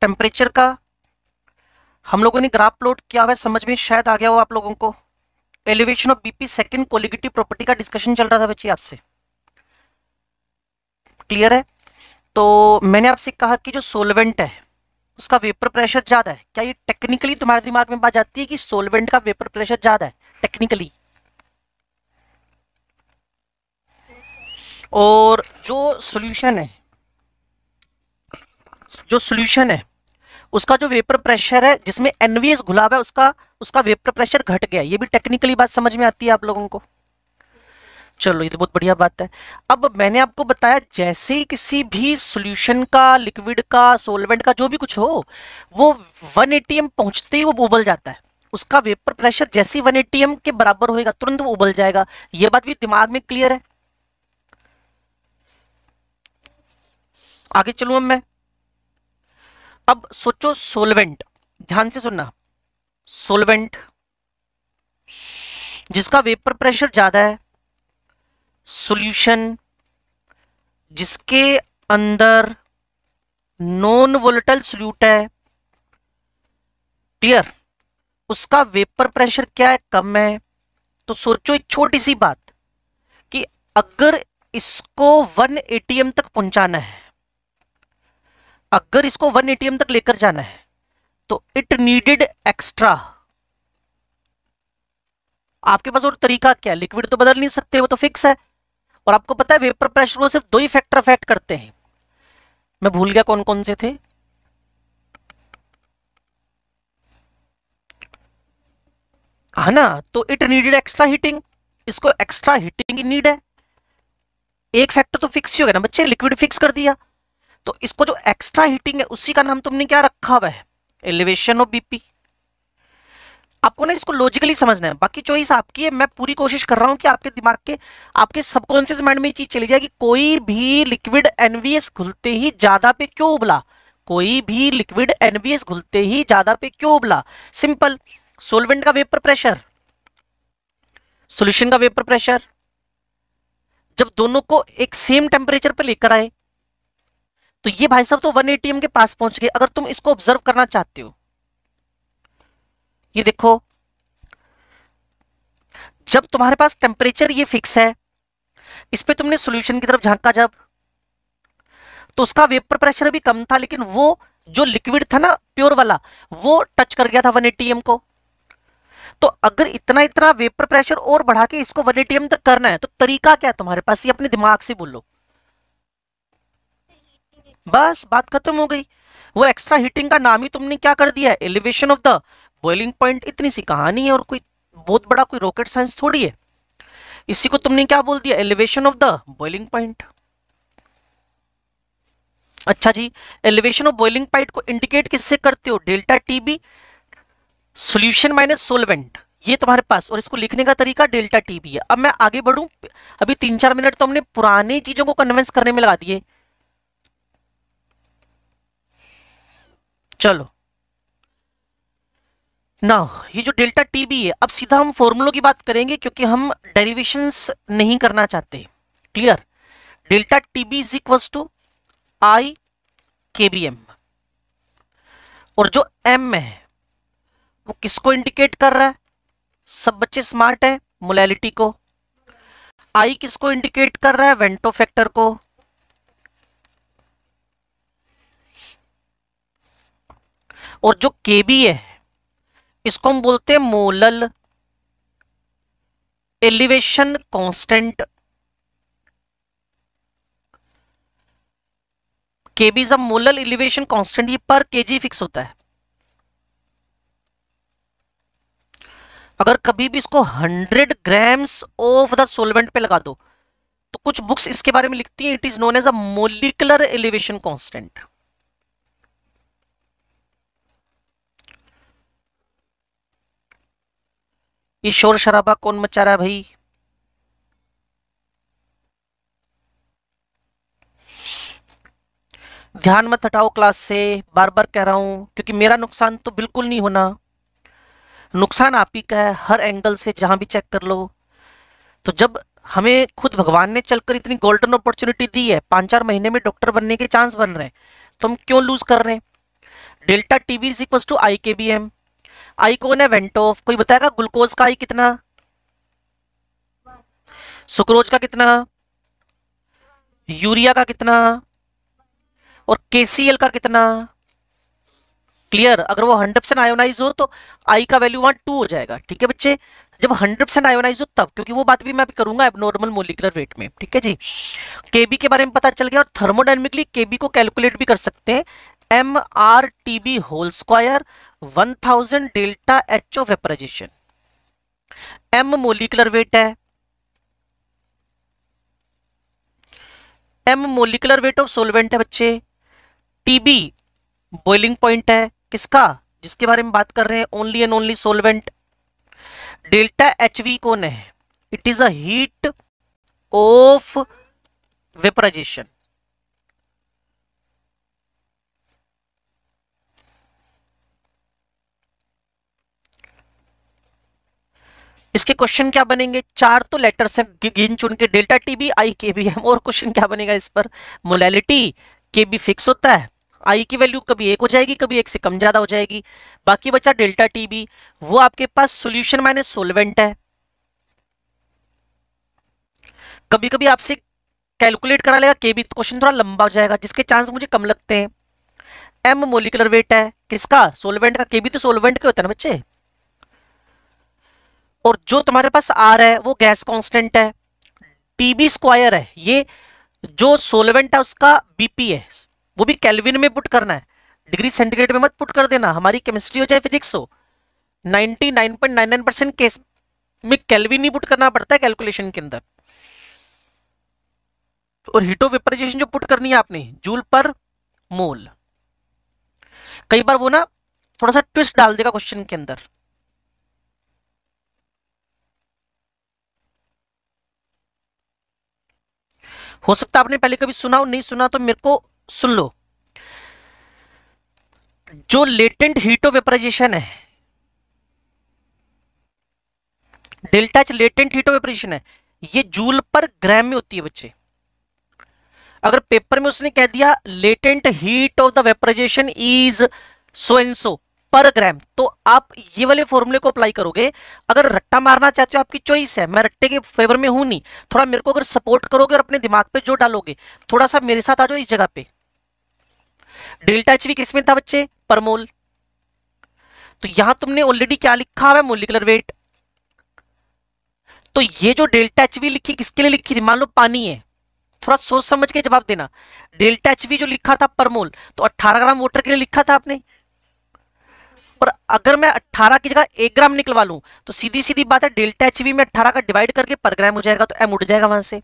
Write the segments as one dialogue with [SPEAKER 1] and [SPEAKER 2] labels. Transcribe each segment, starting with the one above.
[SPEAKER 1] Temperature का हम लोगों ने ग्राफ प्लॉट किया हुआ समझ में शायद आ गया हो आप लोगों को elevation of BP second colligative property का डिस्कशन चल रहा था बच्चे आपसे क्लियर है तो मैंने आपसे कहा कि जो सोलवेंट है उसका वेपर प्रेशर ज़्यादा है क्या ये टेक्निकली तुम्हारे दिमाग में बात जाती है कि सोलवेंट का वेपर प्रेशर ज़्यादा है टेक्निकली और जो सोल्यूशन है जो सोल्यूशन है उसका जो वेपर प्रेशर है जिसमें एनवीएस घुलाव है उसका उसका वेपर प्रेशर घट गया ये भी टेक्निकली बात समझ में आती है आप लोगों को चलो ये तो बहुत बढ़िया बात है अब मैंने आपको बताया जैसे ही किसी भी सोल्यूशन का लिक्विड का सोलवेंट का जो भी कुछ हो वो वन एटीएम पहुंचते ही वो उबल जाता है उसका वेपर प्रेशर जैसे ही वन एटीएम के बराबर होएगा तुरंत वो उबल जाएगा ये बात भी दिमाग में क्लियर है आगे चलू अब मैं अब सोचो सोलवेंट ध्यान से सुनना सोलवेंट जिसका वेपर प्रेशर ज्यादा है सॉल्यूशन जिसके अंदर नॉन वोलेटल सोल्यूट है क्लियर उसका वेपर प्रेशर क्या है कम है तो सोचो एक छोटी सी बात कि अगर इसको 1 एटीएम तक पहुंचाना है अगर इसको वन एटीएम तक लेकर जाना है तो इट नीडेड एक्स्ट्रा आपके पास और तरीका क्या है लिक्विड तो बदल नहीं सकते वो तो फिक्स है और आपको पता है वेपर प्रेशर वो सिर्फ दो ही फैक्टर अफेक्ट करते हैं मैं भूल गया कौन कौन से थे हा ना तो इट नीडेड एक्स्ट्रा हीटिंग इसको एक्स्ट्रा हीटिंग की नीड है एक फैक्टर तो फिक्स ही हो गया ना बच्चे लिक्विड फिक्स कर दिया तो इसको जो एक्स्ट्रा हीटिंग है उसी का नाम तुमने क्या रखा हुआ है एलिवेशन ऑफ बीपी आपको ना इसको लॉजिकली समझना है बाकी चॉइस आपकी है मैं पूरी कोशिश कर रहा हूं कि आपके दिमाग के आपके सबकॉन्शियस माइंड में चीज चली जाए कि कोई भी लिक्विड एनवीएस घुलते ही ज्यादा पे क्यों उबला कोई भी लिक्विड एनवीएस घुलते ही ज्यादा पे क्यों उबला सिंपल सोलवेंट का वेपर प्रेशर सोल्यूशन का वेपर प्रेशर जब दोनों को एक सेम टेम्परेचर पर लेकर आए तो ये भाई साहब तो वन एटीएम के पास पहुंच गए अगर तुम इसको ऑब्जर्व करना चाहते हो ये देखो जब तुम्हारे पास टेम्परेचर ये फिक्स है इस पर तुमने सोल्यूशन की तरफ झांका जब तो उसका वेपर प्रेशर भी कम था लेकिन वो जो लिक्विड था ना प्योर वाला वो टच कर गया था वन एटीएम को तो अगर इतना इतना वेपर प्रेशर और बढ़ा के इसको वन एटीएम तक करना है तो तरीका क्या है तुम्हारे पास ये अपने दिमाग से बोलो बस बात खत्म हो गई वो एक्स्ट्रा हीटिंग का नाम ही तुमने क्या कर दिया है elevation of the boiling point इतनी सी कहानी है और कोई बहुत बड़ा कोई रॉकेट साइंस थोड़ी है इसी को तुमने क्या बोल दिया elevation of the boiling point अच्छा जी एलिवेशन ऑफ बॉइलिंग पॉइंट को इंडिकेट किससे करते हो delta T B solution minus solvent ये तुम्हारे पास और इसको लिखने का तरीका डेल्टा टी बी है अब मैं आगे बढ़ू अभी तीन चार मिनट तो हमने पुराने चीजों को कन्वेंस करने में लगा दिए चलो ना ये जो डेल्टा टी बी है अब सीधा हम फॉर्मूलों की बात करेंगे क्योंकि हम डेरिवेशन नहीं करना चाहते clear delta T B is equal to I K B M और जो एम है वो किसको इंडिकेट कर रहा है सब बच्चे स्मार्ट है मोलैलिटी को आई किसको इंडिकेट कर रहा है वेंटो फैक्टर को और जो के बी है इसको हम बोलते हैं molal elevation constant KB is molal elevation constant ये पर केजी फिक्स होता है अगर कभी भी इसको 100 ग्राम्स ऑफ द सोलवेंट पे लगा दो तो कुछ बुक्स इसके बारे में लिखती हैं it is known as a molecular elevation constant ये शोर शराबा कौन मचा रहा है भाई ध्यान मत हटाओ क्लास से बार बार कह रहा हूं क्योंकि मेरा नुकसान तो बिल्कुल नहीं होना नुकसान आप ही का है हर एंगल से जहां भी चेक कर लो तो जब हमें खुद भगवान ने चलकर इतनी गोल्डन अपॉर्चुनिटी दी है पाँच चार महीने में डॉक्टर बनने के चांस बन रहे हैं तो हम क्यों लूज़ कर रहे हैं delta TV is equal to I K B M आई कौन है वेंटोफ कोई बताएगा ग्लूकोज का आई कितना सुक्रोज का कितना यूरिया का कितना और केसीएल का कितना क्लियर अगर वो 100 परसेंट आयोनाइज हो तो आई का वैल्यू वहां टू हो जाएगा ठीक है बच्चे जब 100 परसेंट आयोनाइज हो तब क्योंकि वो बात भी मैं अभी करूंगा एबनॉर्मल मोलिकुलर वेट में ठीक है जी केबी के बारे में पता चल गया और थर्मोडाइनमिकली केबी को कैलकुलेट भी कर सकते हैं M R T B whole square one thousand delta H O vaporization M molecular weight है M molecular weight of solvent है बच्चे टीबी बॉइलिंग पॉइंट है किसका जिसके बारे में बात कर रहे हैं only and only solvent delta H V कौन है it is heat of vaporization इसके क्वेश्चन क्या बनेंगे चार तो लेटर्स हैं गिन चुन के delta T B I K B है और क्वेश्चन क्या बनेगा इस पर मोलैलिटी के बी फिक्स होता है आई की वैल्यू कभी एक हो जाएगी कभी एक से कम ज़्यादा हो जाएगी बाकी बचा डेल्टा टी बी वो आपके पास सोल्यूशन माइनस सोलवेंट है कभी कभी आपसे कैलकुलेट करा लेगा के बी क्वेश्चन थोड़ा लंबा हो जाएगा जिसके चांस मुझे कम लगते हैं एम मोलिकुलर वेट है किसका सोलवेंट का के बी तो सोलवेंट के होता है ना बच्चे और जो तुम्हारे पास आर है वो गैस कॉन्स्टेंट है टीबी स्क्वायर है ये जो सोलवेंट है उसका बीपी है वो भी कैलविन में पुट करना है डिग्री सेंटीग्रेड में मत पुट कर देना हमारी केमिस्ट्री हो चाहे फिजिक्स हो नाइन परसेंट केस में कैलविन ही पुट करना पड़ता है कैलकुलेशन के अंदर और हीटो वेपराइजेशन जो पुट करनी है आपने जूल पर मोल कई बार वो ना थोड़ा सा ट्विस्ट डाल देगा क्वेश्चन के अंदर हो सकता है आपने पहले कभी सुना हो नहीं सुना तो मेरे को सुन लो जो लेटेंट हीट ऑफ वेपराइजेशन है delta H latent heat of vaporization है ये जूल पर ग्राम में होती है बच्चे अगर पेपर में उसने कह दिया latent heat of the vaporization is so and so per gram तो आप ये वाले फॉर्मूले को अप्लाई करोगे अगर रट्टा मारना चाहते हो आपकी चॉइस है मैं रट्टे के फेवर में हूं नहीं थोड़ा मेरे को अगर सपोर्ट करोगे और अपने दिमाग पे जो डालोगे थोड़ा सा मेरे साथ आ जाओ इस जगह पे डेल्टा एच किसमें था बच्चे परमोल तो यहां तुमने ऑलरेडी क्या लिखा हुआ मोलिकुलर वेट तो ये जो डेल्टा एच लिखी किसके लिए लिखी थी मान लो पानी है थोड़ा सोच समझ के जवाब देना डेल्टा एच जो लिखा था परमोल तो अट्ठारह ग्राम वोटर के लिए लिखा था आपने और अगर मैं 18 की जगह एक ग्राम निकलवा लूँ तो सीधी सीधी बात है डेल्टा एच में 18 का डिवाइड करके पर ग्राम हो जाएगा तो एम उठ जाएगा वहां से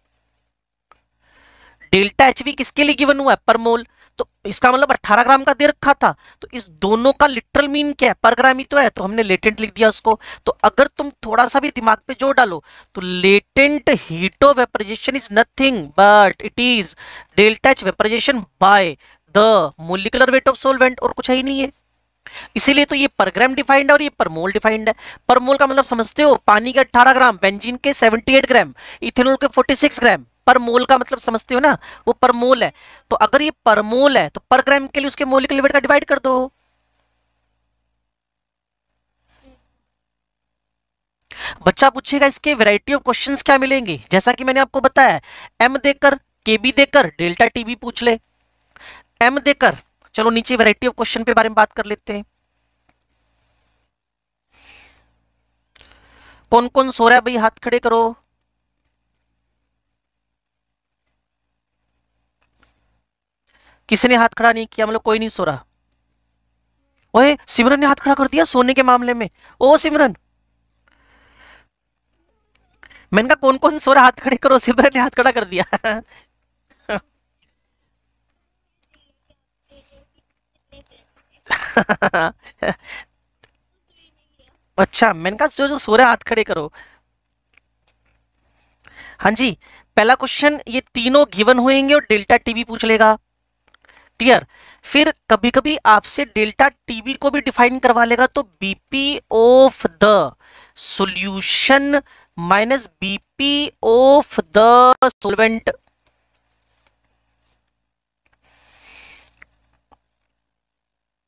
[SPEAKER 1] डेल्टा एच किसके लिए गिवन हुआ है पर मोल तो इसका मतलब 18 ग्राम का दे रखा था तो इस दोनों का लिटरल मीन क्या है पर ग्राम ही तो है तो हमने लेटेंट लिख दिया उसको तो अगर तुम थोड़ा सा भी दिमाग पे जोर डालो तो latent heat of vaporization is nothing but it is delta H vaporization by the molecular weight of solvent और कुछ है ही नहीं है इसीलिए तो ये पर ग्राम डिफाइंड है और ये पर मोल डिफाइंड है पर मोल का मतलब समझते हो पानी के 18 ग्राम बेंजीन के 78 ग्राम इथेनॉल के 46 ग्राम पर मोल का मतलब समझते हो ना वो पर मोल है तो अगर ये पर मोल है तो पर ग्राम के लिए उसके मोलिकुलर वेट का डिवाइड कर दो बच्चा पूछेगा इसके वैरायटी ऑफ क्वेश्चंस क्या मिलेंगे जैसा कि मैंने आपको बताया एम देकर के बी देकर डेल्टा टीबी पूछ ले एम देकर चलो नीचे वैरायटी ऑफ क्वेश्चन पे बारे में बात कर लेते हैं कौन कौन सो रहा है भाई हाथ खड़े करो किसी ने हाथ खड़ा नहीं किया मतलब कोई नहीं सो रहा ओए सिमरन ने हाथ खड़ा कर दिया सोने के मामले में ओ सिमरन मैंने कहा कौन कौन सो रहा हाथ खड़े करो सिमरन ने हाथ खड़ा कर दिया अच्छा मैंने कहा जो जो सो रहे हाथ खड़े करो हाँ जी पहला क्वेश्चन ये तीनों गिवन होएंगे और डेल्टा टीबी पूछ लेगा क्लियर फिर कभी कभी आपसे डेल्टा टीबी को भी डिफाइन करवा लेगा तो BP of the solution minus BP of the solvent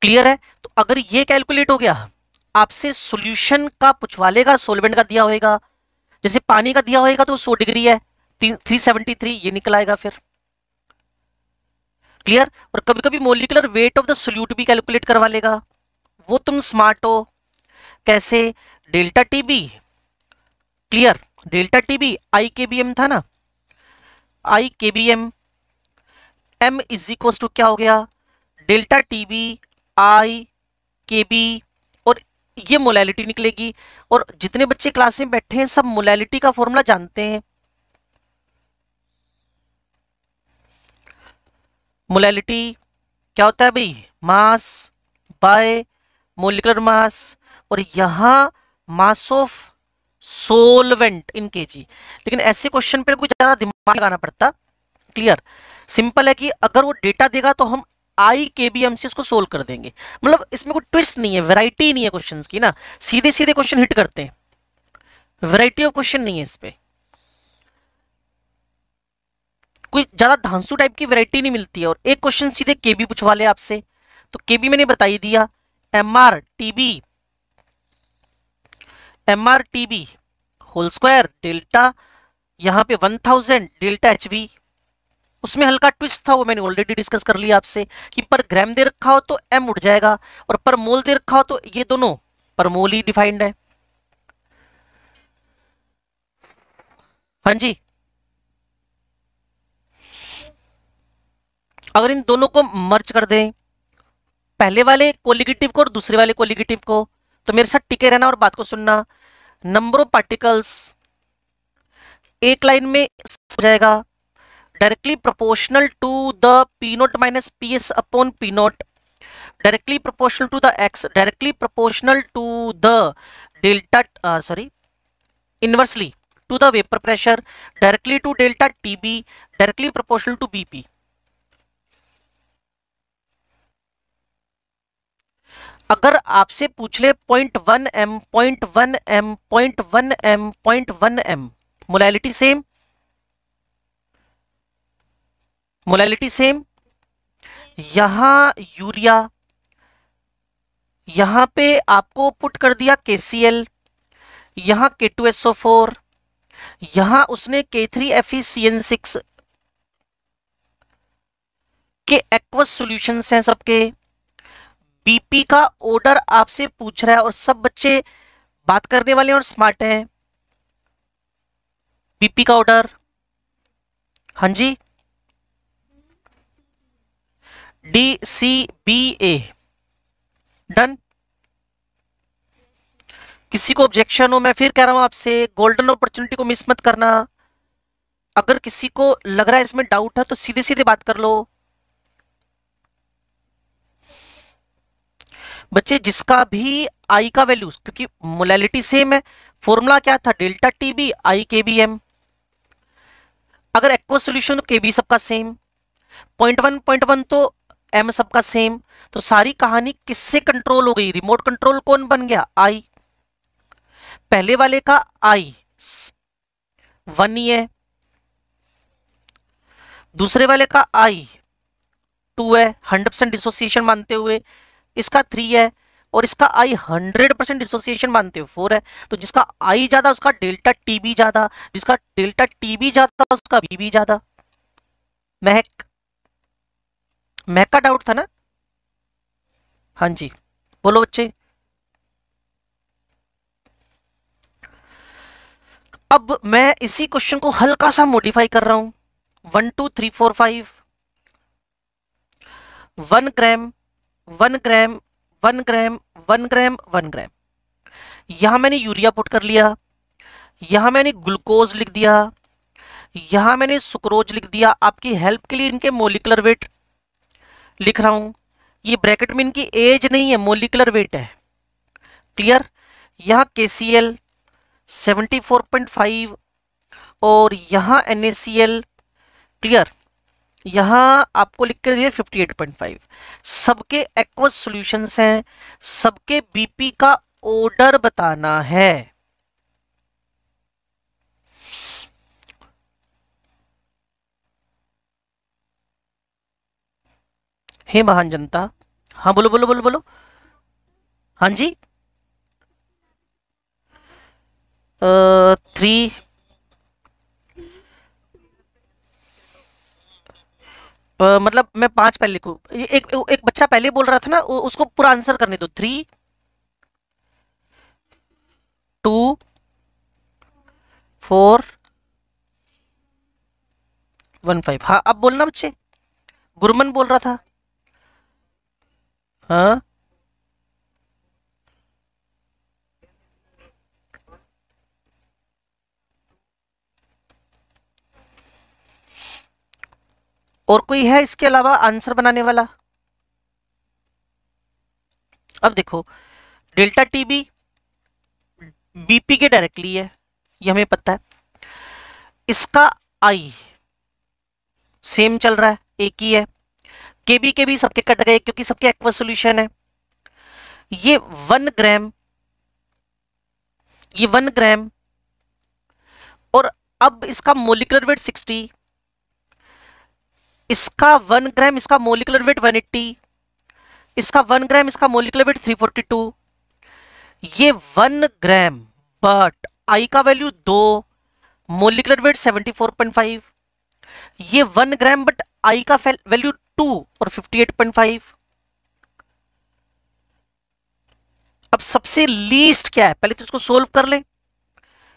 [SPEAKER 1] clear है तो अगर ये कैलकुलेट हो गया आपसे सोल्यूशन का पूछवा लेगा सोलवेंट का दिया होगा जैसे पानी का दिया होगा तो सौ डिग्री है थ्री सेवेंटी थ्री ये निकल आएगा फिर क्लियर और कभी कभी molecular weight of the solute भी कैलकुलेट करवा लेगा वो तुम स्मार्ट हो कैसे delta T B clear delta T B I K B M था ना I K B M M is equal to क्या हो गया delta T B I K B और ये मोलैलिटी निकलेगी और जितने बच्चे क्लास में बैठे हैं सब मोलैलिटी का फॉर्मूला जानते हैं मोलैलिटी क्या होता है भाई मास बाय मोलिकुलर मास और यहां मास ऑफ सोलवेंट इन के जी लेकिन ऐसे क्वेश्चन पर कुछ ज़्यादा दिमाग लगाना पड़ता क्लियर सिंपल है कि अगर वो डेटा देगा तो हम आई के बी एम सी इसको सोल्व कर देंगे मतलब इसमें कोई ट्विस्ट नहीं है वैरायटी नहीं है क्वेश्चन की ना सीधे सीधे क्वेश्चन हिट करते हैं वैरायटी ऑफ क्वेश्चन नहीं है इस पर कोई ज़्यादा धांसू टाइप की वैरायटी नहीं मिलती है और एक क्वेश्चन सीधे के बी पूछवा ले आपसे तो के बी मैंने बताई दिया M R T B M R T B whole square delta यहां पर one thousand delta H V उसमें हल्का ट्विस्ट था वो मैंने ऑलरेडी डिस्कस कर लिया आपसे कि पर ग्राम दे रखा हो तो एम उठ जाएगा और पर मोल दे रखा हो तो ये दोनों पर मोल ही डिफाइंड है हाँ जी अगर इन दोनों को मर्च कर दें पहले वाले कोलिगेटिव को और दूसरे वाले कोलिगेटिव को तो मेरे साथ टिके रहना और बात को सुनना नंबर ऑफ पार्टिकल्स एक लाइन में हो जाएगा directly proportional to the P naught minus P S upon P naught directly proportional to the X directly proportional to the delta sorry inversely to the vapour pressure directly to delta T B directly proportional to B P अगर आपसे पूछ ले point one M point one M point one M point one M molality same molality same यहाँ urea यहाँ पे आपको put कर दिया के सी एल यहाँ के टू एस ओ फोर यहाँ उसने e K three F E C N six के एक्वस सॉल्यूशंस हैं सबके बीपी का ऑर्डर आपसे पूछ रहा है और सब बच्चे बात करने वाले और स्मार्ट हैं बीपी का ऑर्डर हाँ जी D C B A done किसी को ऑब्जेक्शन हो मैं फिर कह रहा हूं आपसे गोल्डन अपॉर्चुनिटी को मिस मत करना अगर किसी को लग रहा है इसमें डाउट है तो सीधे सीधे बात कर लो बच्चे जिसका भी आई का वैल्यू क्योंकि मोलैलिटी सेम है फॉर्मूला क्या था delta T B I K B M अगर एक्वा सोल्यूशन के बी सबका same point one point one तो एम सबका सेम तो सारी कहानी किससे कंट्रोल हो गई रिमोट कंट्रोल कौन बन गया आई पहले वाले का आई वन ही है दूसरे वाले का आई टू है हंड्रेड परसेंट डिसोसिएशन मानते हुए इसका थ्री है और इसका आई हंड्रेड परसेंट डिसोसिएशन मानते हुए फोर है तो जिसका आई ज्यादा उसका डेल्टा टी भी ज्यादा जिसका डेल्टा टी भी ज्यादा उसका बी भी ज्यादा महक मैक का डाउट था ना हाँ जी बोलो बच्चे अब मैं इसी क्वेश्चन को हल्का सा मॉडिफाई कर रहा हूं one two three four five one gram one gram one gram one gram one gram यहां मैंने यूरिया पुट कर लिया यहां मैंने ग्लूकोज लिख दिया यहां मैंने सुक्रोज लिख दिया आपकी हेल्प के लिए इनके मोलिकुलर वेट लिख रहा हूँ ये ब्रैकेट में इनकी एज नहीं है मोलिकुलर वेट है क्लियर यहाँ K C L seventy four point five और यहाँ N A C L clear यहाँ आपको लिख कर दिया 58.5 सबके एक्वस सॉल्यूशंस हैं सबके बीपी का ऑर्डर बताना है हे महान जनता हाँ बोलो बोलो बोलो बोलो हाँ जी थ्री मतलब मैं पांच पहले लिखू एक एक बच्चा पहले बोल रहा था ना उसको पूरा आंसर करने दो three two four one five हाँ अब बोलना बच्चे गुरमन बोल रहा था हाँ और कोई है इसके अलावा आंसर बनाने वाला अब देखो डेल्टा टी बी बीपी के डायरेक्टली है ये हमें पता है इसका आई सेम चल रहा है एक ही है के बी के भी सबके कट गए क्योंकि सबके एक्वा सोल्यूशन है ये वन ग्राम ये वन ग्राम और अब इसका मोलिकुलर वेट सिक्सटी इसका वन ग्राम इसका मोलिकुलर वेट एट्टी इसका वन ग्राम इसका molecular weight three forty two ये वन ग्राम बट आई का वैल्यू दो molecular weight seventy four point five ये वन ग्राम बट आई का वैल्यू टू और 58.5 अब सबसे लीस्ट क्या है पहले तो इसको सोल्व कर ले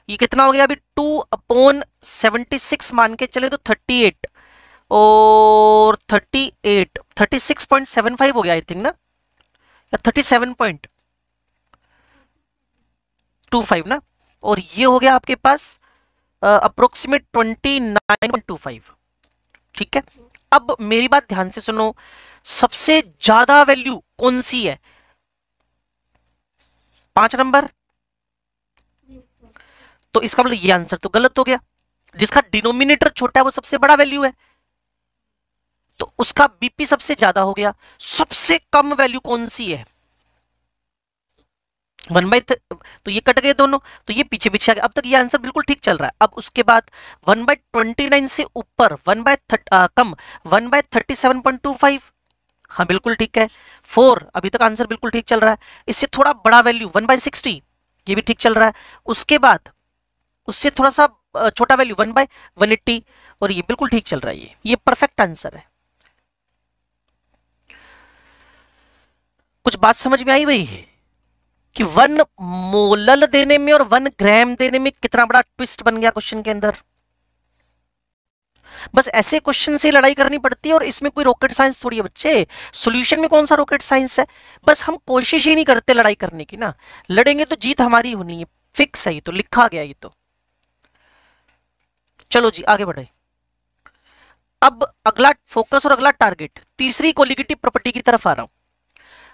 [SPEAKER 1] ये कितना हो गया अभी टू अपॉन सेवेंटी सिक्स मान के चले तो थर्टी एट और thirty eight thirty six point seven five हो गया आई थिंक ना या thirty seven point two five ना और ये हो गया आपके पास approximate twenty nine point two five ठीक है अब मेरी बात ध्यान से सुनो सबसे ज्यादा वैल्यू कौन सी है पांच नंबर तो इसका मतलब ये आंसर तो गलत हो गया जिसका डिनोमिनेटर छोटा है वो सबसे बड़ा वैल्यू है तो उसका बीपी सबसे ज्यादा हो गया सबसे कम वैल्यू कौन सी है वन बाई तो ये कट गए दोनों तो ये पीछे पीछे आ गए अब तक ये आंसर बिल्कुल ठीक चल रहा है अब उसके बाद वन बाय ट्वेंटी नाइन से ऊपर वन बाय कम one by thirty seven point two five हाँ बिल्कुल ठीक है फोर अभी तक आंसर बिल्कुल ठीक चल रहा है इससे थोड़ा बड़ा वैल्यू वन बाय सिक्सटी ये भी ठीक चल रहा है उसके बाद उससे थोड़ा सा छोटा value one by one eighty और ये बिल्कुल ठीक चल रहा है ये ये परफेक्ट आंसर है कुछ बात समझ में आई भाई कि वन मोलल देने में और वन ग्राम देने में कितना बड़ा ट्विस्ट बन गया क्वेश्चन के अंदर बस ऐसे क्वेश्चन से लड़ाई करनी पड़ती है और इसमें कोई रॉकेट साइंस थोड़ी है बच्चे सॉल्यूशन में कौन सा रॉकेट साइंस है बस हम कोशिश ही नहीं करते लड़ाई करने की ना लड़ेंगे तो जीत हमारी होनी है फिक्स है ये तो लिखा गया ये तो चलो जी आगे बढ़े अब अगला फोकस और अगला टारगेट तीसरी कोलिगेटिव प्रॉपर्टी की तरफ आ रहा हूं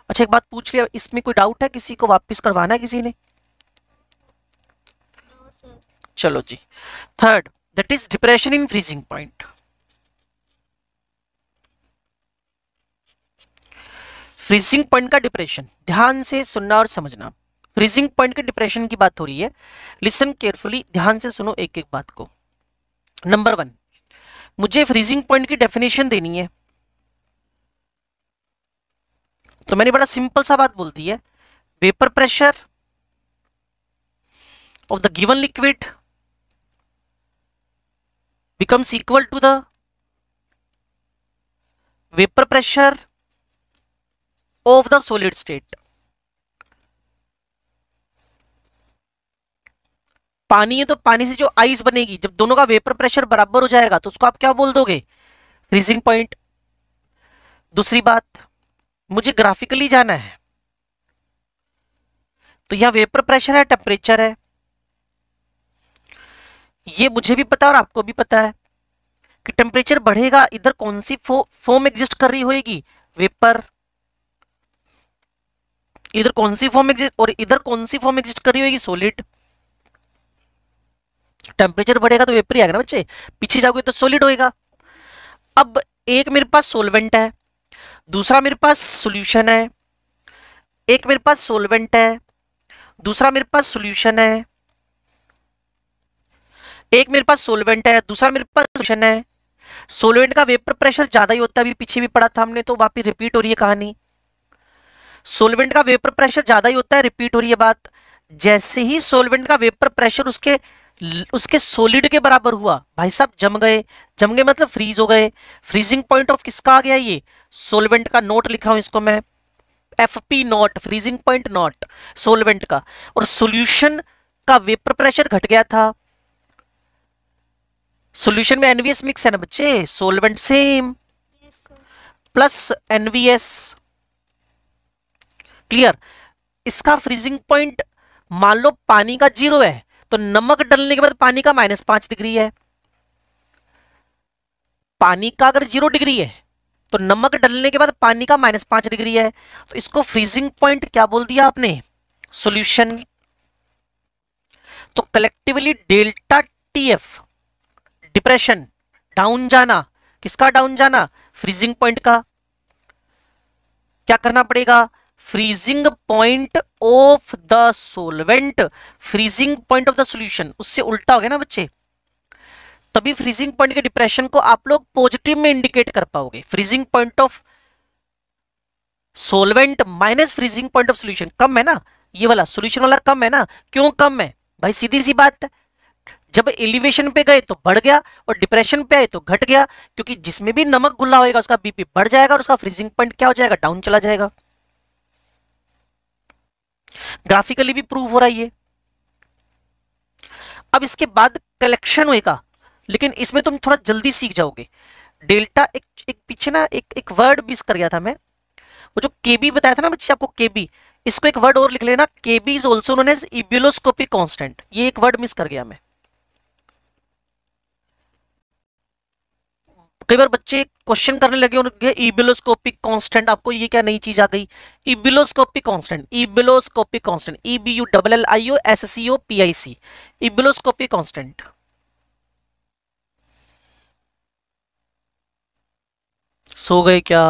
[SPEAKER 1] अच्छा एक बात पूछ लिया इसमें कोई डाउट है किसी को वापस करवाना है किसी ने चलो जी third that is depression in freezing point freezing point का डिप्रेशन ध्यान से सुनना और समझना फ्रीजिंग पॉइंट के डिप्रेशन की बात हो रही है लिसन केयरफुली ध्यान से सुनो एक एक बात को नंबर वन मुझे फ्रीजिंग पॉइंट की डेफिनेशन देनी है तो मैंने बड़ा सिंपल सा बात बोल दी है vapour pressure of the given liquid becomes equal to the vapour pressure of the solid state पानी है तो पानी से जो आइस बनेगी जब दोनों का वेपर प्रेशर बराबर हो जाएगा तो उसको आप क्या बोल दोगे फ्रीजिंग पॉइंट दूसरी बात मुझे ग्राफिकली जाना है तो यहां वेपर प्रेशर है टेम्परेचर है ये मुझे भी पता है और आपको भी पता है कि टेम्परेचर बढ़ेगा इधर कौन सी फो, फोम एग्जिस्ट कर रही होगी वेपर इधर कौन सी फॉर्म एग्जिस्ट और इधर कौन सी फॉर्म एग्जिस्ट कर रही होगी सोलिड टेम्परेचर बढ़ेगा तो वेपर ही आएगा ना बच्चे पीछे जाओगे तो सोलिड होएगा अब एक मेरे पास सोलवेंट है दूसरा मेरे पास सॉल्यूशन है एक मेरे पास सोलवेंट है दूसरा मेरे पास सॉल्यूशन है एक मेरे पास सोलवेंट है दूसरा मेरे पास सॉल्यूशन है सोलवेंट का वेपर प्रेशर ज़्यादा ही होता है अभी पीछे भी पड़ा था हमने तो वापस रिपीट हो रही है कहानी सोलवेंट का वेपर प्रेशर ज़्यादा ही होता है रिपीट हो रही है बात जैसे ही सोलवेंट का वेपर प्रेशर उसके उसके सोलिड के बराबर हुआ भाई साहब जम गए जम गए मतलब फ्रीज हो गए फ्रीजिंग पॉइंट ऑफ किसका आ गया ये सोलवेंट का नोट लिखा हूं इसको मैं F P not freezing point not solvent का और सोल्यूशन का वेपर प्रेशर घट गया था सोल्यूशन में एनवीएस मिक्स है ना बच्चे solvent same plus NVS clear इसका फ्रीजिंग पॉइंट मान लो पानी का जीरो है तो नमक डलने के बाद पानी का माइनस पांच डिग्री है पानी का अगर जीरो डिग्री है तो नमक डलने के बाद पानी का माइनस पांच डिग्री है तो इसको फ्रीजिंग पॉइंट क्या बोल दिया आपने सॉल्यूशन तो collectively delta TF depression down जाना किसका डाउन जाना फ्रीजिंग पॉइंट का क्या करना पड़ेगा freezing point of the solvent freezing point of the solution उससे उल्टा हो गया ना बच्चे तभी फ्रीजिंग पॉइंट के डिप्रेशन को आप लोग पॉजिटिव में इंडिकेट कर पाओगे freezing point of solvent minus freezing point of solution कम है ना ये वाला सोल्यूशन वाला कम है ना क्यों कम है भाई सीधी सी बात है जब एलिवेशन पे गए तो बढ़ गया और डिप्रेशन पे आए तो घट गया क्योंकि जिसमें भी नमक गुल्ला होएगा उसका बीपी बढ़ जाएगा और उसका फ्रीजिंग पॉइंट क्या हो जाएगा डाउन चला जाएगा ग्राफिकली भी प्रूव हो रहा है ये अब इसके बाद कलेक्शन होएगा लेकिन इसमें तुम थोड़ा जल्दी सीख जाओगे डेल्टा एक एक पीछे ना एक एक वर्ड मिस कर गया था मैं वो जो केबी बताया था ना बच्चे आपको केबी इसको एक वर्ड और लिख लेना KB is also known as ebullioscopic constant ये एक वर्ड मिस कर गया मैं कई बार बच्चे क्वेश्चन करने लगे उनके इबिलोस्कोपिक कांस्टेंट आपको ये क्या नई चीज आ गई ebullioscopic constant ebullioscopic constant E B U double L I O S C O P I C ebullioscopic constant सो गए क्या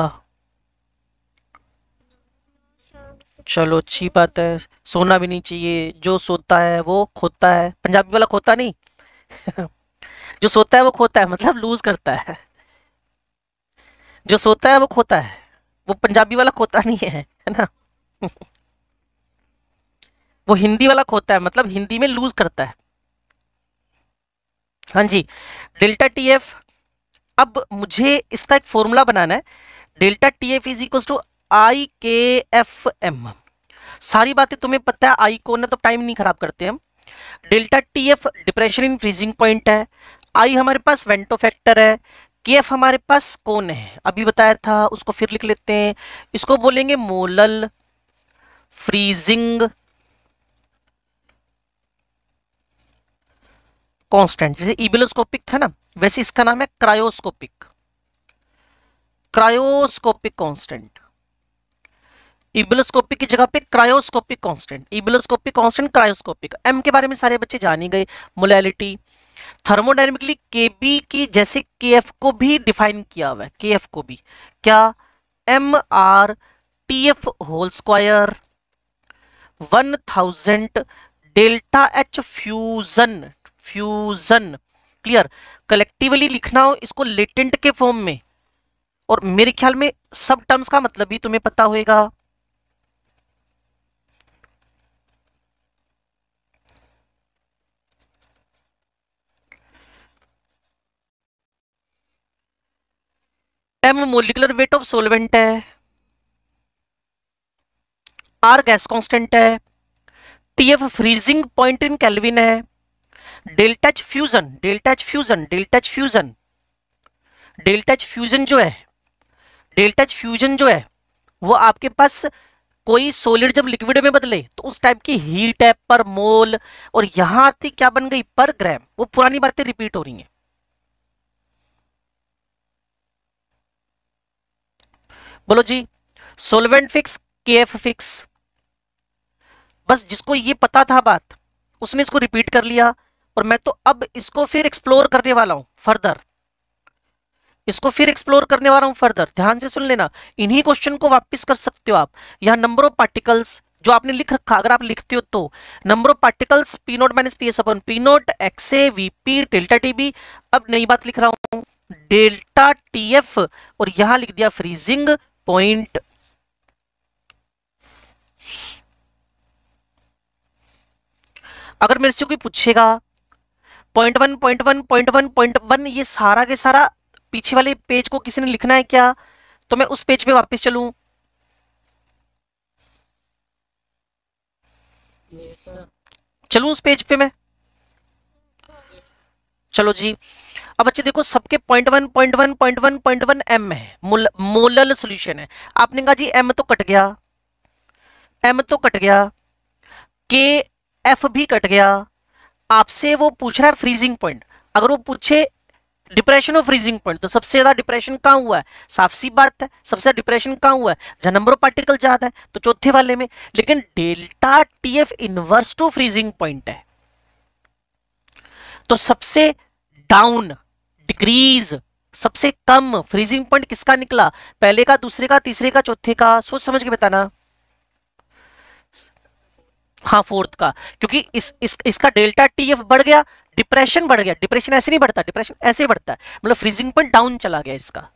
[SPEAKER 1] चलो अच्छी बात है सोना भी नहीं चाहिए जो सोता है वो खोता है पंजाबी वाला खोता नहीं जो सोता है वो खोता है मतलब लूज करता है जो सोता है वो खोता है वो पंजाबी वाला खोता नहीं है है ना वो हिंदी वाला खोता है मतलब हिंदी में लूज करता है हाँ जी डेल्टा टी एफ अब मुझे इसका एक फॉर्मूला बनाना है delta T F is equal to I K F M सारी बातें तुम्हें पता है आई को ना तो टाइम नहीं खराब करते हम delta T F depression in freezing point है आई हमारे पास वेंटो फैक्टर है के एफ हमारे पास कौन है अभी बताया था उसको फिर लिख लेते हैं इसको बोलेंगे मोलल फ्रीजिंग कांस्टेंट जैसे इबिलोस्कोपिक था ना वैसे इसका नाम है क्रायोस्कोपिक क्रायोस्कोपिक कांस्टेंट इबिलोस्कोपिक की जगह पे cryoscopic constant ebullioscopic constant cryoscopic M के बारे में सारे बच्चे जान ही गए मोलैलिटी थर्मोडाइनमिकली के बी की जैसे के एफ को भी डिफाइन किया हुआ है के एफ को भी क्या M R T F whole square one thousand delta H fusion fusion clear collectively लिखना हो इसको लेटेंट के फॉर्म में और मेरे ख्याल में सब टर्म्स का मतलब भी तुम्हें पता होगा M molecular weight of solvent है आर गैस कांस्टेंट है T F freezing point in kelvin है delta H fusion delta H fusion delta H fusion delta H fusion जो है डेल्टा एच फ्यूजन जो है वो आपके पास कोई सोलिड जब लिक्विड में बदले तो उस टाइप की हीट है पर मोल और यहां आती क्या बन गई पर ग्राम वो पुरानी बातें रिपीट हो रही हैं बोलो जी solvent fix K F fix बस जिसको ये पता था बात उसने इसको रिपीट कर लिया और मैं तो अब इसको फिर एक्सप्लोर करने वाला हूं फर्दर इसको फिर एक्सप्लोर करने वाला हूं फर्दर ध्यान से सुन लेना इन्हीं क्वेश्चन को वापस कर सकते हो आप यहां नंबर ऑफ पार्टिकल्स जो आपने लिख रखा अगर आप लिखते हो तो number of particles P naught minus P S upon P naught X A V P delta T B अब नई बात लिख रहा हूं डेल्टा टी एफ और यहां लिख दिया फ्रीजिंग पॉइंट अगर मेरे से कोई पूछेगा point one point one point one point one ये सारा के सारा पीछे वाले पेज को किसी ने लिखना है क्या तो मैं उस पेज पे वापस चलूं चलू चलूं उस पेज पे मैं चलो जी अब बच्चे देखो सबके point one point one point one point one M है मोलल सोल्यूशन है आपने कहा जी एम तो कट गया एम तो कट गया के एफ भी कट गया आपसे वो पूछ रहा है फ्रीजिंग पॉइंट अगर वो पूछे डिप्रेशन और फ्रीजिंग पॉइंट तो सबसे ज्यादा डिप्रेशन कहाँ हुआ है साफ सी बात है सबसे ज्यादा डिप्रेशन कहाँ हुआ है जहाँ नंबर ऑफ पार्टिकल ज्यादा है तो चौथे वाले में लेकिन delta T F inverse to freezing point है तो सबसे डाउन डिक्रीज सबसे कम फ्रीजिंग पॉइंट किसका निकला पहले का दूसरे का तीसरे का चौथे का सोच समझ के बताना हाँ फोर्थ का क्योंकि इस, इस इसका डेल्टा टी एफ बढ़ गया डिप्रेशन बढ़ गया डिप्रेशन ऐसे नहीं बढ़ता डिप्रेशन ऐसे बढ़ता है मतलब फ्रीजिंग पॉइंट डाउन चला गया इसका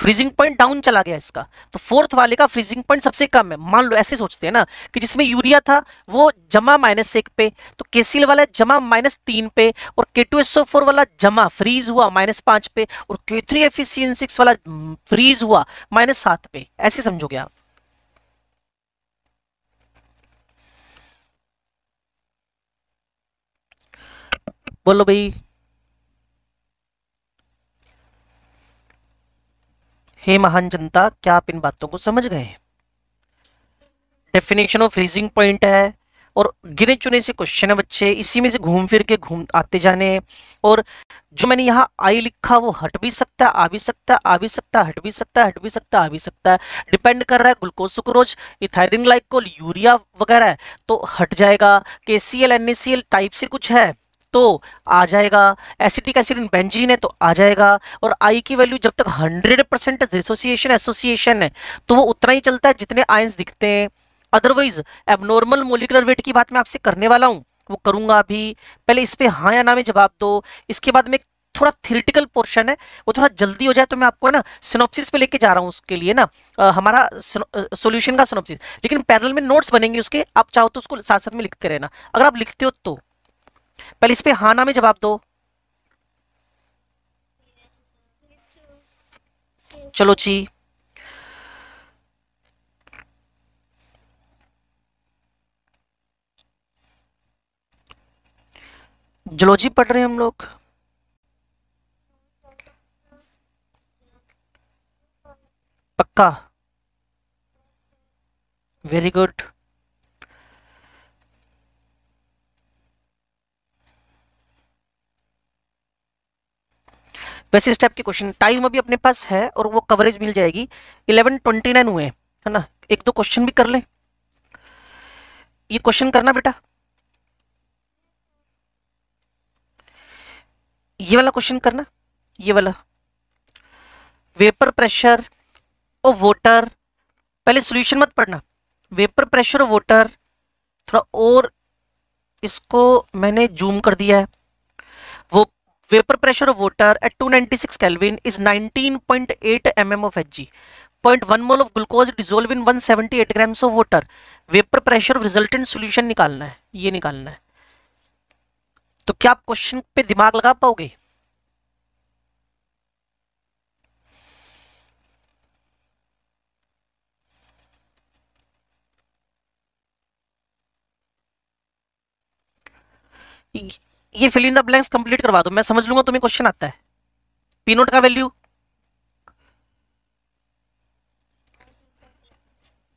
[SPEAKER 1] फ्रीजिंग पॉइंट डाउन चला गया इसका तो फोर्थ वाले का फ्रीजिंग पॉइंट सबसे कम है मान लो ऐसे सोचते हैं ना कि जिसमें यूरिया था वो जमा माइनस एक पे तो केसील वाला जमा माइनस तीन पे और के टू एस ओ फोर वाला जमा फ्रीज हुआ माइनस पांच पे और K three F C six वाला फ्रीज हुआ माइनस सात पे ऐसे समझोगे आप बोलो भाई हे महान जनता क्या आप इन बातों को समझ गए हैं डेफिनेशन ऑफ फ्रीजिंग पॉइंट है और गिने चुने से क्वेश्चन है बच्चे इसी में से घूम फिर के घूम आते जाने और जो मैंने यहाँ आई लिखा वो हट भी सकता है आ भी सकता है आ भी सकता है हट भी सकता है हट भी सकता है आ भी सकता है डिपेंड कर रहा है glucose sucrose ethylene glycol urea वगैरह तो हट जाएगा K C L N A C L type से कुछ है तो आ जाएगा एसिटिक एसिड इन बेंजीन है तो आ जाएगा और आई की वैल्यू जब तक 100 परसेंट डिसोसिएशन एसोसिएशन है तो वो उतना ही चलता है जितने आयंस दिखते हैं अदरवाइज एबनॉर्मल मोलिकुलर वेट की बात मैं आपसे करने वाला हूँ वो करूँगा अभी पहले इस पर हाँ या ना में जवाब दो इसके बाद में थोड़ा थियरिटिकल पोर्शन है वो थोड़ा जल्दी हो जाए तो मैं आपको ना सिनोप्सिस पे लेके जा रहा हूँ उसके लिए ना आ, हमारा सॉल्यूशन का सिनोप्सिस लेकिन पैरल में नोट्स बनेंगे उसके आप चाहो तो उसको साथ साथ में लिखते रहना अगर आप लिखते हो तो पहले इस पे हाना में जवाब दो चलो जी जोलॉजी पढ़ रहे हैं हम लोग पक्का वेरी गुड वैसे इस टाइप के क्वेश्चन टाइम अभी अपने पास है और वो कवरेज मिल जाएगी इलेवन ट्वेंटी नाइन हुए है ना एक दो क्वेश्चन भी कर लें ये क्वेश्चन करना बेटा ये वाला क्वेश्चन करना ये वाला वेपर प्रेशर और वोटर पहले सॉल्यूशन मत पढ़ना वेपर प्रेशर और वोटर थोड़ा और इसको मैंने जूम कर दिया है Vapor pressure of water at 296 Kelvin is 19.8 mm of Hg. 0.1 mole of glucose dissolve in 178 grams of water vapour pressure of resultant solution निकालना है ये निकालना है तो क्या आप क्वेश्चन पे दिमाग लगा पाओगे ये ये fill in the blanks complete करवा दो मैं समझ लूंगा तुम्हें क्वेश्चन आता है पी नोट का वैल्यू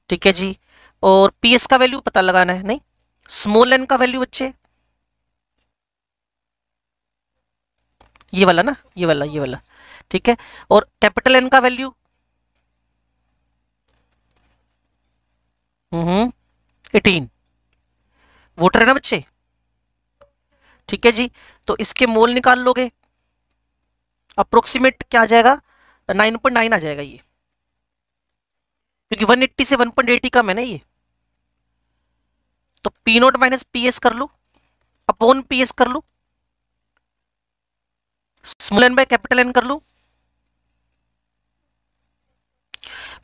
[SPEAKER 1] ठीक है जी और पीएस का वैल्यू पता लगाना है नहीं स्मॉल एन का वैल्यू बच्चे ये वाला ना ये वाला ये वाला ठीक है और कैपिटल एन का value hmm eighteen hmm. Water है ना बच्चे ठीक है जी तो इसके मोल निकाल लोगे अप्रोक्सीमेट क्या आ जाएगा नाइन पॉइंट नाइन आ जाएगा ये क्योंकि वन एट्टी से वन पॉइंट एटी कम है ना ये तो P naught minus P S कर लो अपॉन पी एस कर लो small N by capital N कर लो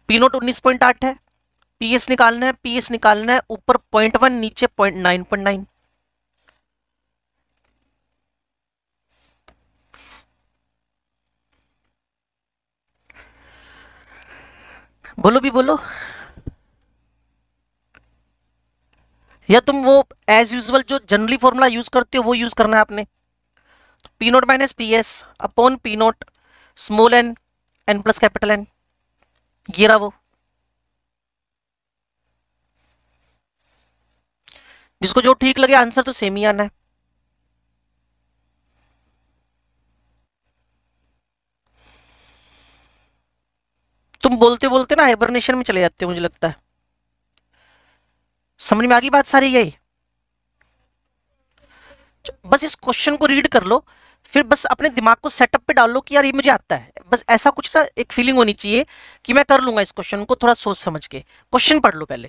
[SPEAKER 1] पी नोट उन्नीस पॉइंट आठ है पी एस निकालना है पी एस निकालना है ऊपर पॉइंट वन नीचे पॉइंट नाइन पॉइंट नाइन बोलो भी बोलो या तुम वो एज यूजल जो जनरली फॉर्मूला यूज करते हो वो यूज करना है आपने P naught minus P S upon P naught small N N plus capital N ये रहा वो जिसको जो ठीक लगे आंसर तो सेम ही आना है तुम बोलते बोलते ना हाइबरनेशन में चले जाते हो मुझे लगता है समझ में आ गई बात सारी यही बस इस क्वेश्चन को रीड कर लो फिर बस अपने दिमाग को सेटअप पे डाल लो कि यार ये मुझे आता है बस ऐसा कुछ ना एक फीलिंग होनी चाहिए कि मैं कर लूंगा इस क्वेश्चन को थोड़ा सोच समझ के क्वेश्चन पढ़ लो पहले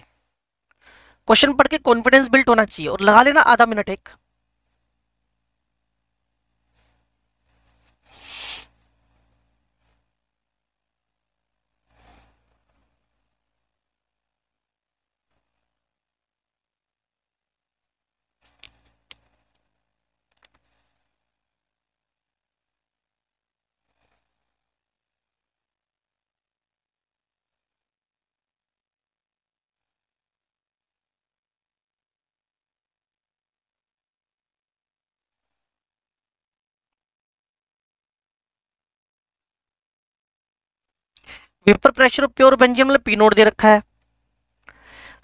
[SPEAKER 1] क्वेश्चन पढ़ के कॉन्फिडेंस बिल्ट होना चाहिए और लगा लेना आधा मिनट एक vapour pressure of pure benzene मतलब पी नोट दे रखा है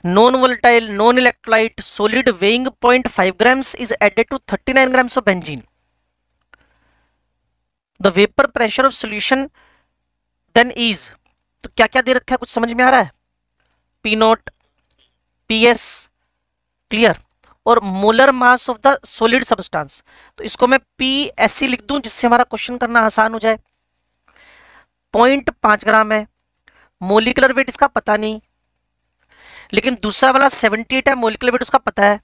[SPEAKER 1] non volatile non electrolyte solid weighing point five grams is added to thirty nine grams of benzene the vapour pressure of solution then is तो क्या क्या दे रखा है कुछ समझ में आ रहा है P naught P S clear और molar mass of the solid substance तो इसको मैं पी एस सी लिख दूं जिससे हमारा क्वेश्चन करना आसान हो जाए पॉइंट पांच ग्राम है मोलिकुलर वेट इसका पता नहीं लेकिन दूसरा वाला सेवेंटी एट है मोलिकुलर वेट उसका पता है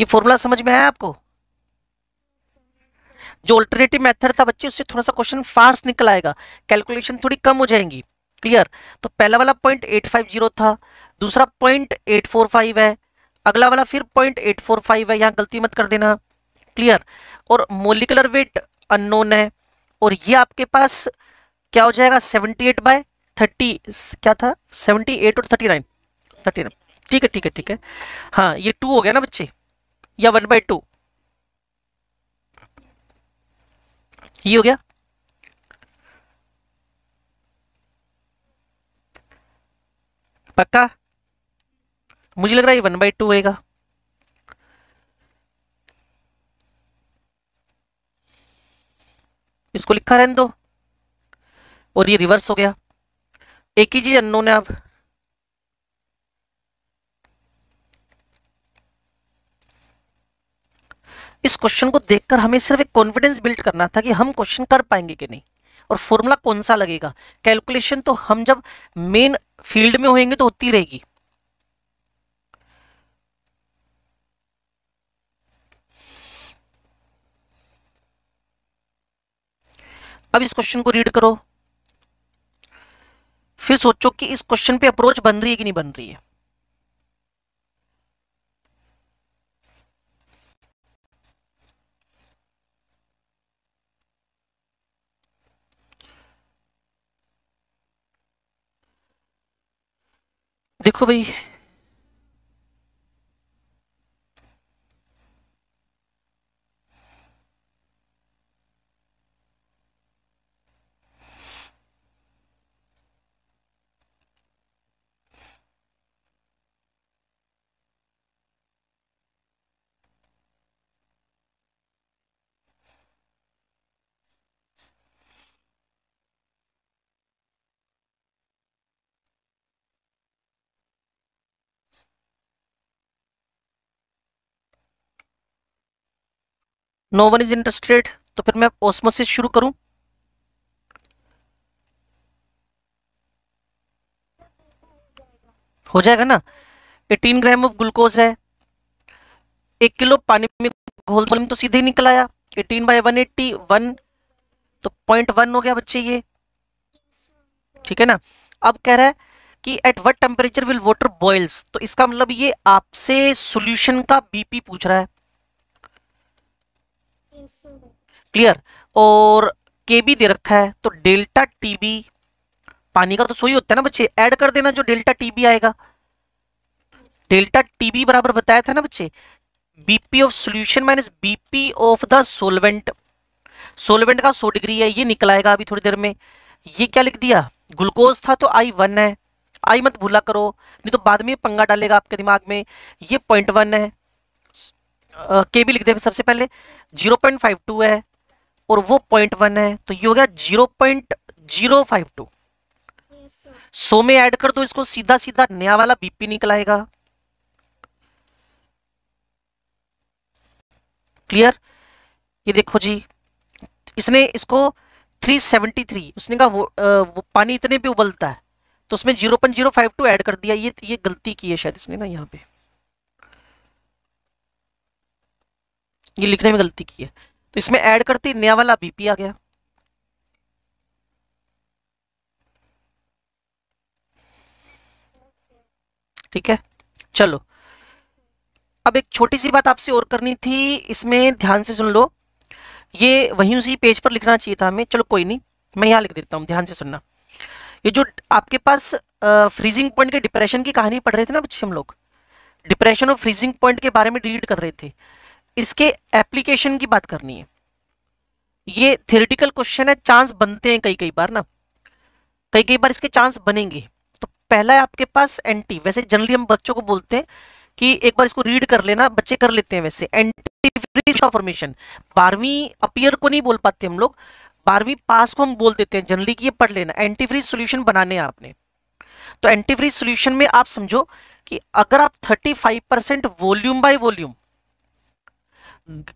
[SPEAKER 1] ये फॉर्मूला समझ में आया आपको जो अल्टरनेटिव मेथड था बच्चे उससे थोड़ा सा क्वेश्चन फास्ट निकल आएगा कैलकुलेशन थोड़ी कम हो जाएंगी क्लियर तो पहला वाला पॉइंट एट फाइव जीरो था दूसरा पॉइंट एट फोर फाइव है अगला वाला फिर पॉइंट एट फोर फाइव है यहां गलती मत कर देना क्लियर और मोलिकुलर वेट अननोन है और ये आपके पास क्या हो जाएगा 78 बाय थर्टी क्या था 78 और 39 नाइन ठीक है ठीक है ठीक है हाँ ये टू हो गया ना बच्चे या वन बाई टू ये हो गया पक्का मुझे लग रहा है ये वन बाई टू होगा इसको लिखा रहने दो और ये रिवर्स हो गया एक ही चीज अननोन है अब इस क्वेश्चन को देखकर हमें सिर्फ एक कॉन्फिडेंस बिल्ड करना था कि हम क्वेश्चन कर पाएंगे कि नहीं और फॉर्मूला कौन सा लगेगा कैलकुलेशन तो हम जब मेन फील्ड में होएंगे तो होती रहेगी अब इस क्वेश्चन को रीड करो फिर सोचो कि इस क्वेश्चन पे अप्रोच बन रही है कि नहीं बन रही है देखो भाई नो वन इज इंटरेस्टेड तो फिर मैं से शुरू करूं हो जाएगा ना 18 ग्राम ऑफ ग्लूकोज है एक किलो पानी में घोल तो, तो सीधे निकल आया 18 बाय 180 वन तो पॉइंट वन हो गया बच्चे ये ठीक है ना अब कह रहा है कि at what temperature will water boils तो इसका मतलब ये आपसे सॉल्यूशन का बीपी पूछ रहा है क्लियर और के बी दे रखा है तो डेल्टा टी बी पानी का तो सोई होता है ना बच्चे ऐड कर देना जो डेल्टा टी बी आएगा डेल्टा टी बी बराबर बताया था ना बच्चे BP of solution minus BP of the solvent solvent का सो डिग्री है ये निकल आएगा अभी थोड़ी देर में ये क्या लिख दिया ग्लूकोज था तो आई वन है आई मत भूला करो नहीं तो बाद में पंगा डालेगा आपके दिमाग में ये पॉइंट वन है के भी लिख दे सबसे पहले जीरो पॉइंट फाइव टू है और वो पॉइंट वन है तो ये हो गया zero point zero five two सो में ऐड कर दो इसको सीधा सीधा नया वाला बीपी निकल आएगा क्लियर ये देखो जी इसने इसको 373 उसने कहा वो, वो पानी इतने पे उबलता है तो उसमें 0.052 ऐड कर दिया ये ये गलती की है शायद इसने ना यहाँ पे ये लिखने में गलती की है तो इसमें ऐड करते नया वाला बीपी आ गया ठीक है चलो अब एक छोटी सी बात आपसे और करनी थी इसमें ध्यान से सुन लो ये वहीं उसी पेज पर लिखना चाहिए था हमें चलो कोई नहीं मैं यहां लिख देता हूं ध्यान से सुनना ये जो आपके पास फ्रीजिंग पॉइंट के डिप्रेशन की कहानी पढ़ रहे थे ना बच्चे हम लोग डिप्रेशन और फ्रीजिंग पॉइंट के बारे में रीड कर रहे थे इसके एप्लीकेशन की बात करनी है ये थियोरिटिकल क्वेश्चन है चांस बनते हैं कई कई बार ना कई कई बार इसके चांस बनेंगे तो पहला है आपके पास एंटी वैसे जनरली हम बच्चों को बोलते हैं कि एक बार इसको रीड कर लेना बच्चे कर लेते हैं वैसे एंटी फॉर्मेशन बारहवीं अपियर को नहीं बोल पाते हम लोग बारहवीं पास को हम बोल देते हैं जनरली कि ये पढ़ लेना एंटी फ्रीज सोल्यूशन बनाने हैं आपने तो एंटी फ्रीज सोल्यूशन में आप समझो कि अगर आप 35 percent volume by volume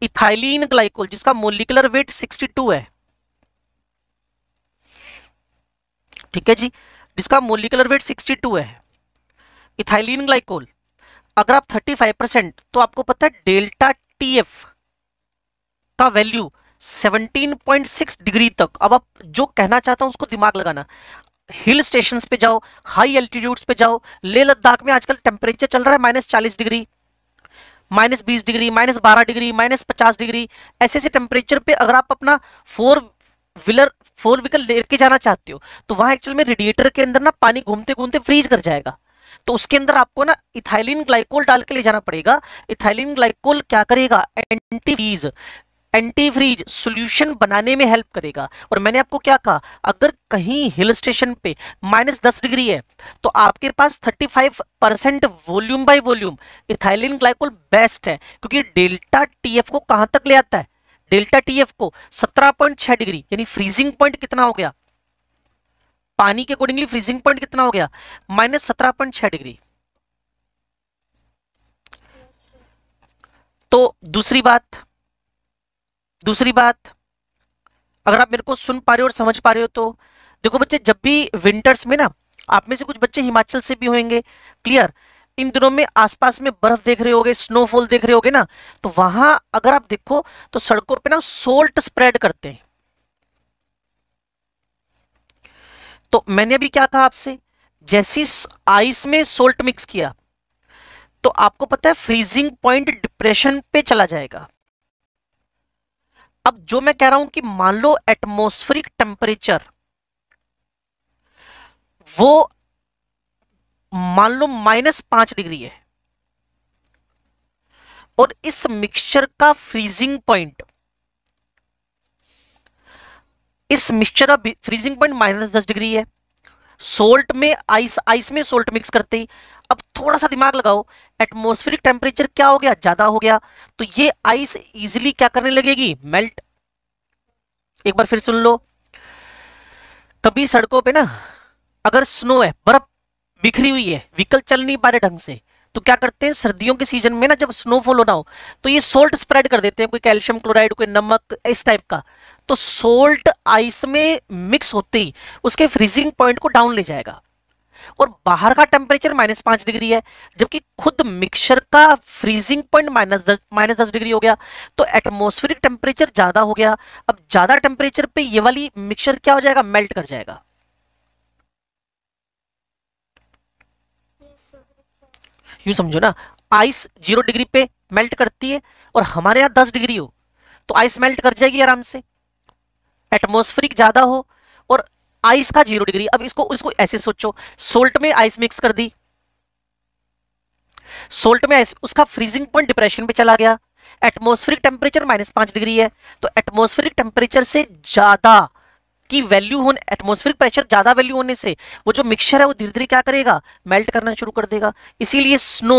[SPEAKER 1] ethylene glycol जिसका मोलिकुलर वेट 62 है ठीक है जी जिसका मोलिकुलर वेट 62 है इथाइलिन ग्लाइकोल अगर आप 35 परसेंट तो आपको पता है डेल्टा टीएफ का वैल्यू 17.6 डिग्री तक अब आप जो कहना चाहता हूं उसको दिमाग लगाना हिल स्टेशन पे जाओ हाई एल्टीट्यूड्स पे जाओ ले लद्दाख में आजकल टेम्परेचर चल रहा है माइनस चालीस डिग्री माइनस बीस डिग्री माइनस बारह डिग्री माइनस पचास डिग्री ऐसे ऐसे टेम्परेचर पे अगर आप अपना फोर व्हीलर फोर व्हीकल लेके जाना चाहते हो तो वहां एक्चुअल में रेडिएटर के अंदर ना पानी घूमते घूमते फ्रीज कर जाएगा तो उसके अंदर आपको ना इथाइलिन ग्लाइकोल डाल के ले जाना पड़ेगा इथाइलिन ग्लाइकोल क्या करेगा anti freeze anti freeze solution बनाने में हेल्प करेगा और मैंने आपको क्या कहा अगर कहीं हिल स्टेशन पे माइनस दस डिग्री है तो आपके पास 35 percent volume by volume ethylene glycol best है क्योंकि डेल्टा टीएफ को कहां तक ले आता है डेल्टा टीएफ को 17.6 डिग्री यानी फ्रीजिंग पॉइंट कितना हो गया पानी के अकॉर्डिंगली फ्रीजिंग पॉइंट कितना हो गया माइनस सत्रह डिग्री तो दूसरी बात दूसरी बात अगर आप मेरे को सुन पा रहे हो और समझ पा रहे हो तो देखो बच्चे जब भी विंटर्स में ना आप में से कुछ बच्चे हिमाचल से भी होंगे क्लियर इन दिनों में आसपास में बर्फ देख रहे होगे स्नोफॉल देख रहे होगे ना तो वहां अगर आप देखो तो सड़कों पे ना सोल्ट स्प्रेड करते हैं तो मैंने अभी क्या कहा आपसे जैसी आइस में सोल्ट मिक्स किया तो आपको पता है फ्रीजिंग पॉइंट डिप्रेशन पे चला जाएगा अब जो मैं कह रहा हूं कि मान लो एटमोस्फरिक टेम्परेचर वो मान लो माइनस पांच डिग्री है और इस मिक्सचर का फ्रीजिंग पॉइंट इस मिक्सचर का फ्रीजिंग पॉइंट माइनस दस डिग्री है सोल्ट में आइस आइस में सोल्ट मिक्स करते ही अब थोड़ा सा दिमाग लगाओ एटमोस्फेरिक टेम्परेचर क्या हो गया ज़्यादा हो गया तो ये आइस इजिली क्या करने लगेगी मेल्ट एक बार फिर सुन लो कभी सड़कों पे ना अगर स्नो है बर्फ बिखरी हुई है व्हीकल चल नहीं पा रहे ढंग से तो क्या करते हैं सर्दियों के सीजन में ना जब स्नोफॉल होना हो तो ये सोल्ट स्प्रेड कर देते हैं कोई कैल्शियम क्लोराइड कोई नमक इस टाइप का तो सोल्ट आइस में मिक्स होते ही उसके फ्रीजिंग पॉइंट को डाउन ले जाएगा और बाहर का टेम्परेचर माइनस पांच डिग्री है जबकि खुद मिक्सचर का फ्रीजिंग पॉइंट माइनस दस माइनस दस डिग्री हो गया तो एटमोस्फेरिक टेम्परेचर ज़्यादा हो गया अब ज़्यादा टेम्परेचर पे ये वाली मिक्सचर क्या हो जाएगा मेल्ट कर जाएगा यू समझो ना आइस जीरो डिग्री पे मेल्ट करती है और हमारे यहाँ दस डिग्री हो तो आइस मेल्ट कर जाएगी आराम से एटमोस्फरिक ज़्यादा हो और आइस का जीरो डिग्री अब इसको इसको ऐसे सोचो सोल्ट में आइस मिक्स कर दी सोल्ट में आइस उसका फ्रीजिंग पॉइंट डिप्रेशन पे चला गया एटमोस्फेरिक टेम्परेचर माइनस पांच डिग्री है तो एटमोस्फेरिक टेम्परेचर से ज़्यादा की वैल्यू होने एटमोस्फेरिक प्रेशर ज़्यादा वैल्यू होने से वो जो मिक्सचर है वो धीरे धीरे क्या करेगा मेल्ट करना शुरू कर देगा इसीलिए snow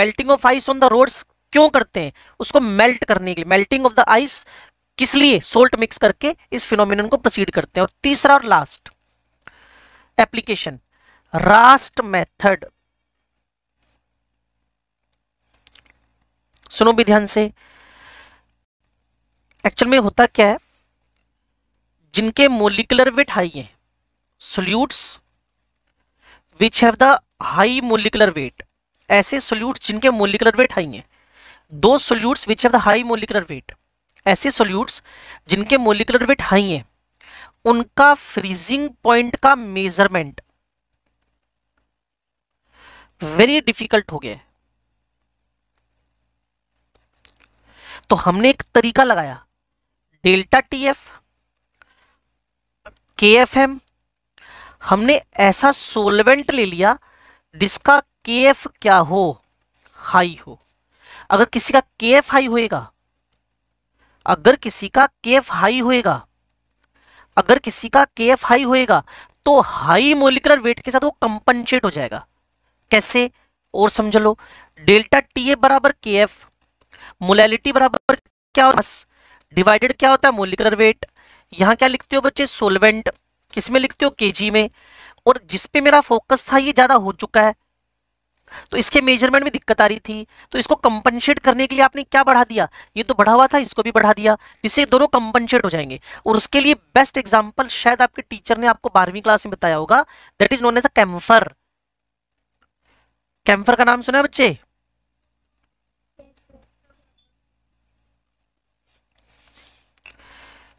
[SPEAKER 1] melting of ice on the roads क्यों करते हैं उसको मेल्ट करने के लिए मेल्टिंग ऑफ द आइस किस लिए सोल्ट मिक्स करके इस फिनोमिन को प्रोसीड करते हैं और तीसरा और लास्ट एप्लीकेशन रास्ट मेथड सुनो भी ध्यान से एक्चुअल में होता क्या है जिनके मोलिकुलर वेट हाई है solutes which have the high molecular weight ऐसे सोल्यूट्स जिनके मोलिकुलर वेट हाई हैं दो solutes which have the high molecular weight ऐसे सोल्यूट्स जिनके मोलिकुलर वेट हाई हैं उनका फ्रीजिंग पॉइंट का मेजरमेंट वेरी डिफिकल्ट हो गया तो हमने एक तरीका लगाया delta T F K F M हमने ऐसा सोलवेंट ले लिया जिसका के एफ क्या हो हाई हो अगर किसी का के एफ हाई होएगा अगर किसी का केफ हाई होएगा अगर किसी का केफ हाई होएगा तो हाई मोलिकुलर वेट के साथ वो कंपनसेट हो जाएगा कैसे और समझ लो डेल्टा टी ए बराबर के एफ मोलैलिटी बराबर क्या होता है डिवाइडेड क्या होता है मोलिकुलर वेट यहाँ क्या लिखते हो बच्चे सोलवेंट किस में लिखते हो के जी में और जिसपे मेरा फोकस था ये ज़्यादा हो चुका है तो इसके मेजरमेंट में दिक्कत आ रही थी तो इसको कंपनसेट करने के लिए आपने क्या बढ़ा दिया ये तो बढ़ा हुआ था इसको भी बढ़ा दिया जिससे दोनों कंपनसेट हो जाएंगे और उसके लिए बेस्ट एग्जाम्पल शायद आपके टीचर ने आपको बारहवीं क्लास में बताया होगा that is known as a camphor camphor का नाम सुना है बच्चे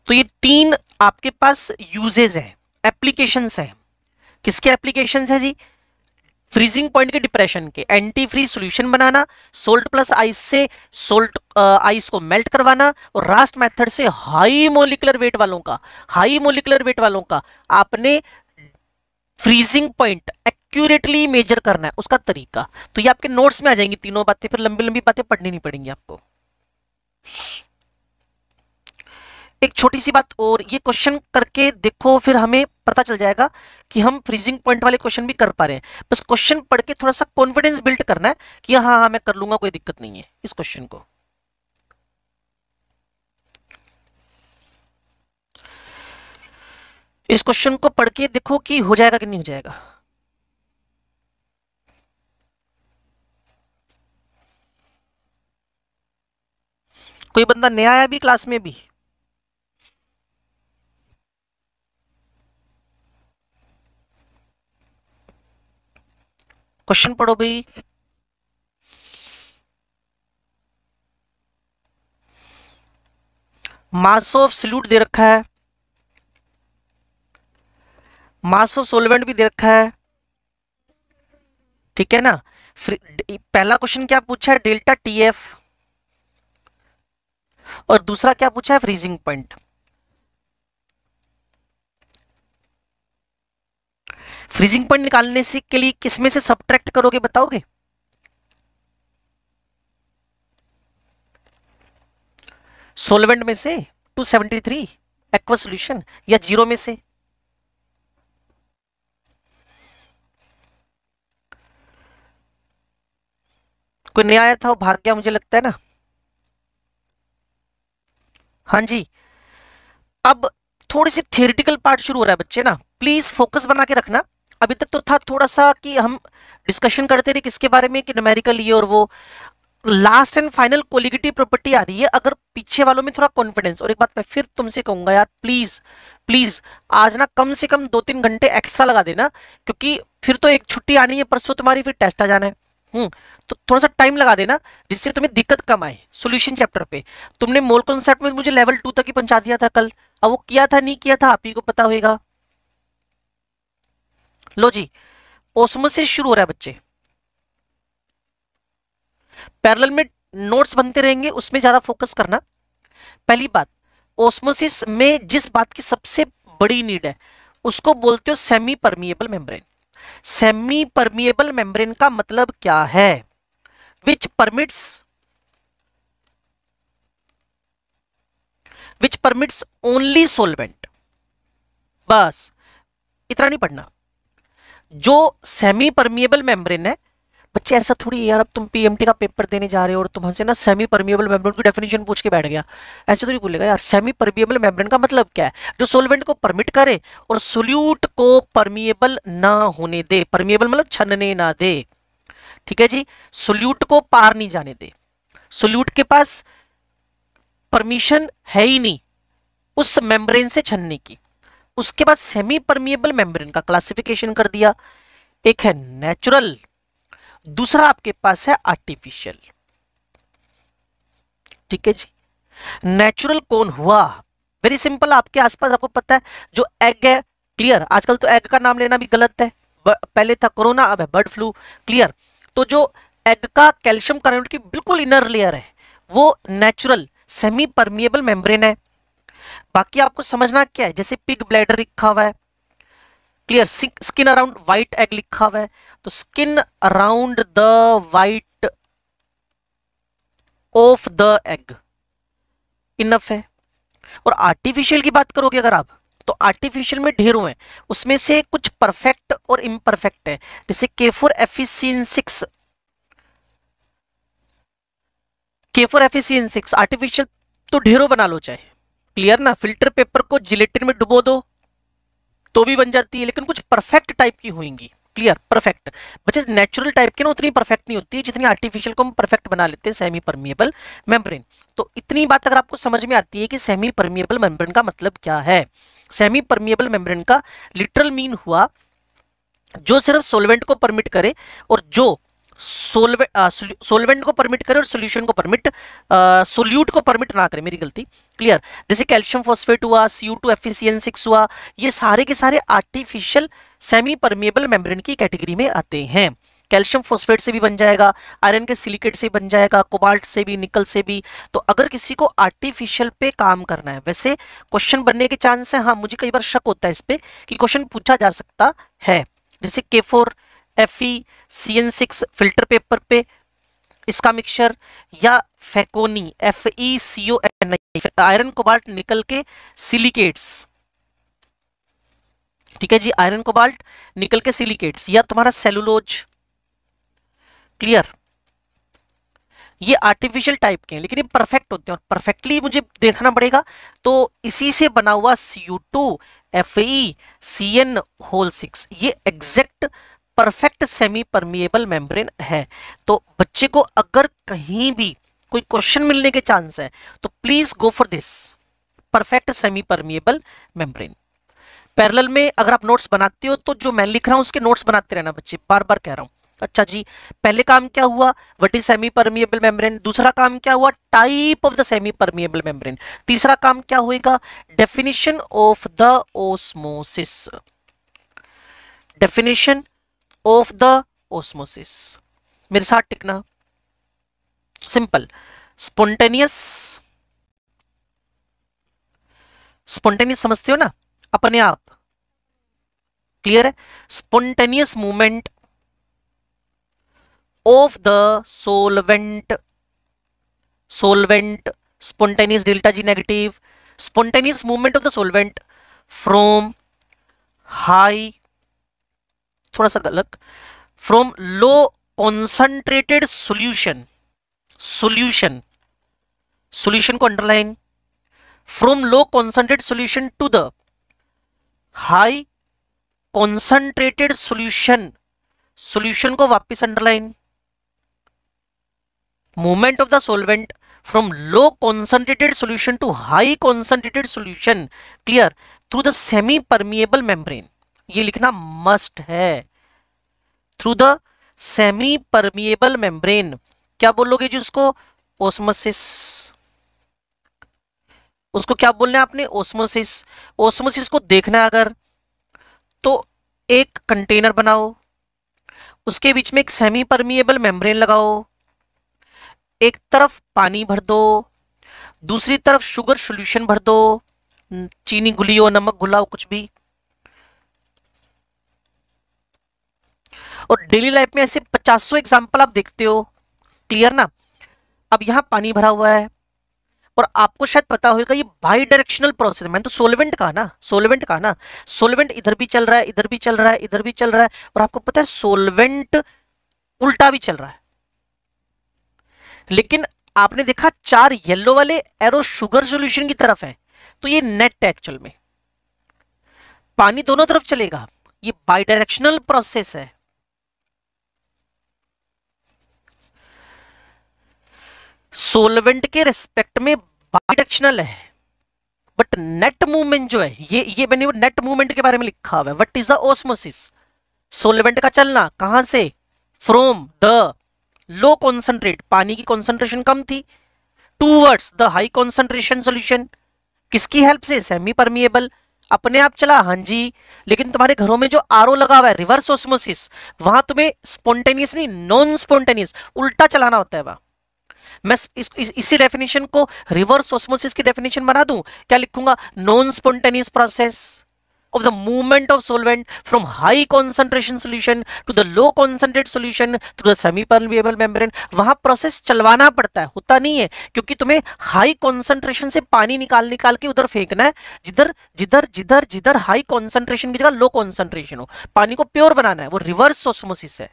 [SPEAKER 1] तो ये तीन आपके पास यूजेज हैं एप्लीकेशंस हैं किसके एप्लीकेशंस हैं जी फ्रीजिंग पॉइंट के डिप्रेशन के एंटी फ्रीज सोल्यूशन बनाना सोल्ट प्लस आइस से सोल्ट आइस uh, को मेल्ट करवाना और रास्ट मेथड से हाई मोलिकुलर वेट वालों का हाई मोलिकुलर वेट वालों का आपने फ्रीजिंग पॉइंट एक्यूरेटली मेजर करना है उसका तरीका तो ये आपके नोट्स में आ जाएंगी तीनों बातें फिर लंबी लंबी बातें पढ़नी नहीं पड़ेंगी आपको एक छोटी सी बात और ये क्वेश्चन करके देखो फिर हमें पता चल जाएगा कि हम फ्रीजिंग पॉइंट वाले क्वेश्चन भी कर पा रहे हैं बस क्वेश्चन पढ़ के थोड़ा सा कॉन्फिडेंस बिल्ड करना है कि हाँ हाँ मैं कर लूंगा कोई दिक्कत नहीं है इस क्वेश्चन को इस क्वेश्चन को पढ़ के देखो कि हो जाएगा कि नहीं हो जाएगा कोई बंदा नया आया भी क्लास में भी क्वेश्चन पढ़ो भाई मास ऑफ सल्यूट दे रखा है मास ऑफ सोलवेंट भी दे रखा है ठीक है ना फिर पहला क्वेश्चन क्या पूछा है डेल्टा टीएफ और दूसरा क्या पूछा है फ्रीजिंग पॉइंट फ्रीजिंग पॉइंट निकालने से के लिए किसमें से सब्ट्रैक्ट करोगे बताओगे सोलवेंट में से 273 एक्वा सॉल्यूशन या जीरो में से कोई नहीं आया था वो भाग गया मुझे लगता है ना हाँ जी अब थोड़ी सी थियोरिटिकल पार्ट शुरू हो रहा है बच्चे ना प्लीज फोकस बना के रखना अभी तक तो था थोड़ा सा कि हम डिस्कशन करते रहे किसके बारे में कि न्यूमेरिकल ये और वो last and final colligative property आ रही है अगर पीछे वालों में थोड़ा कॉन्फिडेंस और एक बात मैं फिर तुमसे कहूंगा यार प्लीज प्लीज आज ना कम से कम दो तीन घंटे एक्स्ट्रा लगा देना क्योंकि फिर तो एक छुट्टी आनी है परसों तुम्हारी फिर टेस्ट आ जाना है हम्म तो थोड़ा सा टाइम लगा देना जिससे तुम्हें दिक्कत कम आए सोल्यूशन चैप्टर पे तुमने मोल कॉन्सेप्ट में मुझे लेवल टू तक ही पहुंचा दिया था कल अब वो किया था नहीं किया था आप ही को पता होगा लो जी ओसमोसिस शुरू हो रहा है बच्चे पैरेलल में नोट्स बनते रहेंगे उसमें ज़्यादा फोकस करना पहली बात ओस्मोसिस में जिस बात की सबसे बड़ी नीड है उसको बोलते हो semi permeable membrane semi permeable membrane का मतलब क्या है which permits which permits only solvent बस इतना नहीं पढ़ना जो सेमी परमिएबल मेम्ब्रेन है बच्चे ऐसा थोड़ी यार अब तुम पीएमटी का पेपर देने जा रहे हो और तुमसे ना सेमी परमिएबल मेम्ब्रेन की डेफिनेशन पूछ के बैठ गया ऐसे थोड़ी बोलेगा यार सेमी परमिएबल मेम्ब्रेन का मतलब क्या है जो सोलवेंट को परमिट करे और सोल्यूट को परमिएबल ना होने दे परमिएबल मतलब छनने ना दे ठीक है जी सोल्यूट को पार नहीं जाने दे सोल्यूट के पास परमिशन है ही नहीं उस मेम्ब्रेन से छनने की उसके बाद सेमी परमिएबल मेम्ब्रेन का क्लासिफिकेशन कर दिया एक है नेचुरल दूसरा आपके पास है आर्टिफिशियल ठीक है जी नेचुरल कौन हुआ वेरी सिंपल आपके आसपास आपको पता है जो एग है क्लियर आजकल तो एग का नाम लेना भी गलत है पहले था कोरोना अब है बर्ड फ्लू क्लियर तो जो एग का कैल्शियम कार्बोनेट की बिल्कुल इनर लेयर है वो नेचुरल सेमी परमिएबल मेम्ब्रेन है बाकी आपको समझना क्या है जैसे पिग ब्लैडर लिखा हुआ है clear skin around white egg लिखा हुआ है तो skin around the white of the egg enough है और आर्टिफिशियल की बात करोगे अगर आप तो आर्टिफिशियल में ढेरों हुए उसमें से कुछ परफेक्ट और इम्परफेक्ट है जैसे K four F E C N six K four F E C N six artificial तो ढेरों बना लो चाहे क्लियर ना फिल्टर पेपर को जिलेटिन में डुबो दो तो भी बन जाती है लेकिन कुछ परफेक्ट टाइप की होंगी क्लियर परफेक्ट बच्चे नेचुरल टाइप की ना उतनी परफेक्ट नहीं होती है जितनी आर्टिफिशियल को हम परफेक्ट बना लेते हैं सेमी परमिएबल मेम्ब्रेन तो इतनी बात अगर आपको समझ में आती है कि सेमी परमिएबल मेम्ब्रेन का मतलब क्या है सेमी परमिएबल मेम्ब्रेन का लिटरल मीन हुआ जो सिर्फ सोलवेंट को परमिट करे और जो सोलवे सोलवेंट को परमिट करें और सोल्यूशन को परमिट सोल्यूट को परमिट ना करें मेरी गलती क्लियर जैसे कैल्शियम फॉस्फेट हुआ C U two F E C N six हुआ ये सारे के सारे आर्टिफिशियल सेमी परमिएबल मेम्ब्रेन की कैटेगरी में आते हैं कैल्शियम फोस्फेट से भी बन जाएगा आयरन के सिलिकेट से बन जाएगा कोबाल्ट से भी निकल से भी तो अगर किसी को आर्टिफिशियल पे काम करना है वैसे क्वेश्चन बनने के चांस है हाँ मुझे कई बार शक होता है इस पर कि क्वेश्चन पूछा जा सकता है जैसे K four F E C N six filter paper पे इसका मिक्सचर या फेकोनी F E C O N iron cobalt nickel के सिलिकेट्स ठीक है जी आयरन कोबाल्ट निकल के सिलिकेट्स या तुम्हारा सेलुलोज क्लियर ये आर्टिफिशियल टाइप के हैं लेकिन ये परफेक्ट होते हैं और परफेक्टली मुझे देखना पड़ेगा तो इसी से बना हुआ C U two F E C N whole six ये exact perfect semi permeable membrane है तो बच्चे को अगर कहीं भी कोई क्वेश्चन मिलने के चांस है तो please go for this perfect semi permeable membrane parallel में अगर आप नोट्स बनाते हो तो जो मैं लिख रहा हूँ उसके नोट्स बनाते रहना बच्चे बार बार कह रहा हूँ अच्छा जी पहले काम क्या हुआ what is semi permeable membrane दूसरा काम क्या हुआ type of the semi permeable membrane तीसरा काम क्या होएगा definition of the osmosis definition of the osmosis मेरे साथ टिकना सिंपल स्पोंटेनियस स्पोंटेनियस समझते हो ना अपने आप क्लियर है spontaneous movement of the solvent solvent spontaneous delta G negative spontaneous movement of the solvent from high थोड़ा सा गलत from low concentrated solution solution solution को underline from low concentrate solution to the high concentrated solution solution को वापिस underline movement of the solvent from low concentrated solution to high concentrated solution clear through the semi permeable membrane ये लिखना must है through the semi permeable membrane क्या बोलोगे जी उसको osmosis उसको क्या बोलना है आपने ओस्मोसिस ओस्मोसिस को देखना है अगर तो एक कंटेनर बनाओ उसके बीच में एक सेमी परमिएबल मेम्ब्रेन लगाओ एक तरफ पानी भर दो दूसरी तरफ शुगर सॉल्यूशन भर दो चीनी गुलियो नमक घुलाओ कुछ भी और डेली लाइफ में ऐसे पचासों एग्जाम्पल आप देखते हो क्लियर ना अब यहाँ पानी भरा हुआ है और आपको शायद पता होगा ये बाई डायरेक्शनल प्रोसेस मैंने तो सोलवेंट कहा ना सोलवेंट कहा ना सोलवेंट इधर भी चल रहा है इधर भी चल रहा है इधर भी चल रहा है और आपको पता है सोलवेंट उल्टा भी चल रहा है लेकिन आपने देखा चार येलो वाले एरो शुगर सोल्यूशन की तरफ है तो ये नेट है एक्चुअल में पानी दोनों तरफ चलेगा ये बाई डायरेक्शनल प्रोसेस है सोलवेंट के रिस्पेक्ट में बाइडक्शनल है बट नेट मूवमेंट जो है ये ये मैंने नेट मूवमेंट के बारे में लिखा हुआ है what is the osmosis solvent का चलना कहां से फ्रोम द लो कॉन्सेंट्रेट पानी की कॉन्सेंट्रेशन कम थी towards the high concentration solution किसकी हेल्प से सेमी परमिएबल अपने आप चला हाँ जी लेकिन तुम्हारे घरों में जो आर लगा हुआ है रिवर्स ऑस्मोसिस वहां तुम्हें स्पॉन्टेनियसली नॉन स्पॉन्टेनियस उल्टा चलाना होता है वहां मैं इस, इस, इसी डेफिनेशन को रिवर्स ऑस्मोसिस की डेफिनेशन बना दूं क्या लिखूंगा non spontaneous process the movement of of from high concentration concentration to the low low concentrated solution the semi semipermeable membrane वहां प्रोसेस चलवाना पड़ता है होता नहीं है क्योंकि तुम्हें हाई कॉन्सेंट्रेशन से पानी निकाल निकाल के उधर फेंकना है जिधर जिधर जिधर जिधर हाई कॉन्सेंट्रेशन की जगह लो कॉन्सेंट्रेशन हो पानी को प्योर बनाना है वो रिवर्स ऑस्मोसिस है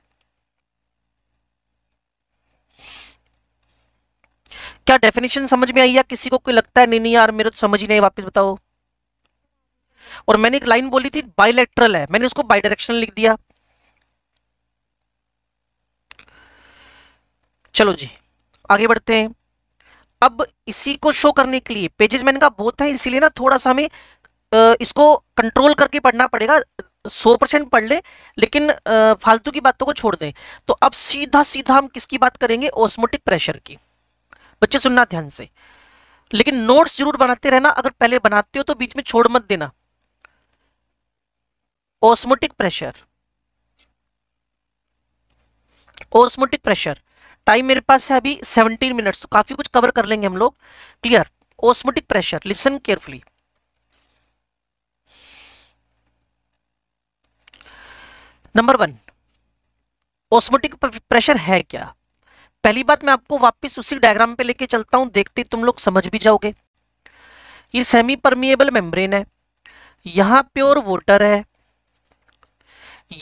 [SPEAKER 1] क्या डेफिनेशन समझ में आई या किसी को कोई लगता है नहीं नहीं यार मेरे तो समझ ही नहीं वापस बताओ और मैंने एक लाइन बोली थी बाइलेट्रल है मैंने उसको बाइडायरेक्शनल लिख दिया चलो जी आगे बढ़ते हैं अब इसी को शो करने के लिए पेजेस मैंने कहा बहुत है इसीलिए ना थोड़ा सा हमें इसको कंट्रोल करके पढ़ना पड़ेगा सौ परसेंट पढ़ लें लेकिन फालतू की बातों को छोड़ दें तो अब सीधा सीधा हम किसकी बात करेंगे ऑस्मोटिक प्रेशर की बच्चे सुनना ध्यान से लेकिन नोट्स जरूर बनाते रहना अगर पहले बनाते हो तो बीच में छोड़ मत देना osmotic pressure osmotic pressure time मेरे पास है अभी 17 मिनट्स तो काफी कुछ कवर कर लेंगे हम लोग clear osmotic pressure listen carefully number one osmotic pressure है क्या पहली बात मैं आपको वापस उसी डायग्राम पे लेके चलता हूँ देखते तुम लोग समझ भी जाओगे ये सेमी परमिएबल मेम्ब्रेन है यहां प्योर वोटर है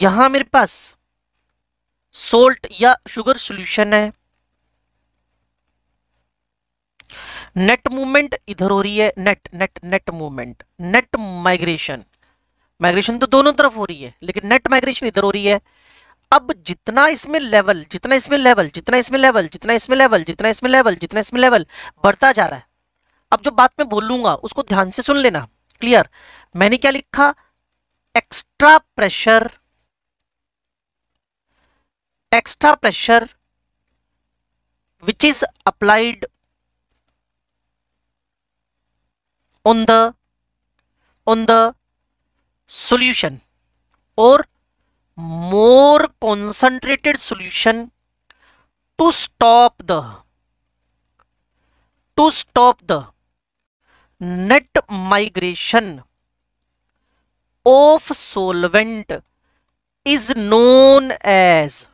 [SPEAKER 1] यहां मेरे पास सोल्ट या शुगर सॉल्यूशन है नेट मूवमेंट इधर हो रही है net net net movement net migration migration तो दोनों तरफ हो रही है लेकिन नेट माइग्रेशन इधर हो रही है अब जितना इसमें लेवल जितना इसमें लेवल जितना इसमें लेवल जितना इसमें लेवल जितना इसमें लेवल जितना इसमें लेवल बढ़ता जा रहा है अब जो बात मैं बोलूंगा उसको ध्यान से सुन लेना क्लियर मैंने क्या लिखा extra pressure extra pressure which is applied on the on the solution और more concentrated solution to stop the to stop the net migration of solvent is known as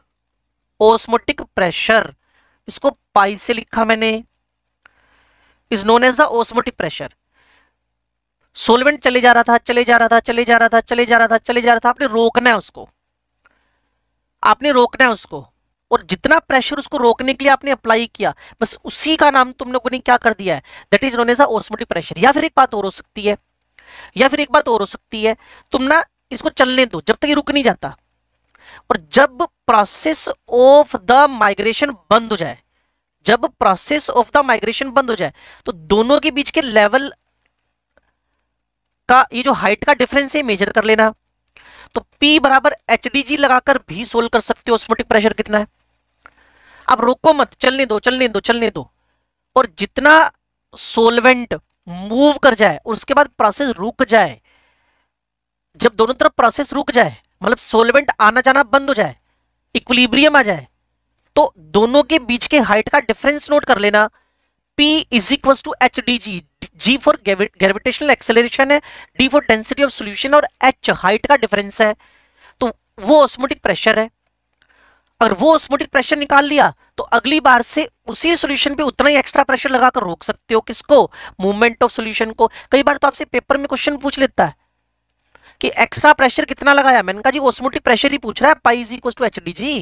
[SPEAKER 1] osmotic pressure इसको पाई से लिखा मैंने is known as the osmotic pressure solvent चले जा रहा था चले जा रहा था चले जा रहा था चले जा रहा था चले जा रहा था आपने रोकना है उसको आपने रोकना है उसको और जितना प्रेशर उसको रोकने के लिए आपने अप्लाई किया बस उसी का नाम तुम लोगों ने क्या कर दिया है that is known as osmotic pressure या फिर एक बात और हो सकती है या फिर एक बात और हो सकती है तुम ना इसको चलने दो जब तक ये रुक नहीं जाता और जब प्रोसेस ऑफ द माइग्रेशन बंद हो जाए जब प्रोसेस ऑफ द माइग्रेशन बंद हो जाए तो दोनों के बीच के लेवल का ये जो हाइट का डिफरेंस है मेजर कर लेना तो P बराबर एच लगाकर भी सोल्व कर सकते हो ऑस्मोटिक प्रेशर कितना है अब रोको मत चलने दो चलने दो चलने दो और जितना सोलवेंट मूव कर जाए और उसके बाद प्रोसेस रुक जाए जब दोनों तरफ प्रोसेस रुक जाए मतलब सोलवेंट आना जाना बंद हो जाए इक्विलिब्रियम आ जाए तो दोनों के बीच के हाइट का डिफरेंस नोट कर लेना P is equals to H D G G for gravitational acceleration है D for density of solution और एच हाइट का डिफरेंस है तो वो ऑस्मोटिक प्रेशर है अगर वो ऑस्मोटिक प्रेशर निकाल लिया तो अगली बार से उसी सॉल्यूशन पे उतना ही एक्स्ट्रा प्रेशर लगाकर रोक सकते हो किसको मूवमेंट ऑफ सॉल्यूशन को कई बार तो आपसे पेपर में क्वेश्चन पूछ लेता है कि एक्स्ट्रा प्रेशर कितना लगाया मैंने कहा जी ऑस्मोटिक प्रेशर ही पूछ रहा है pi is equal to H D G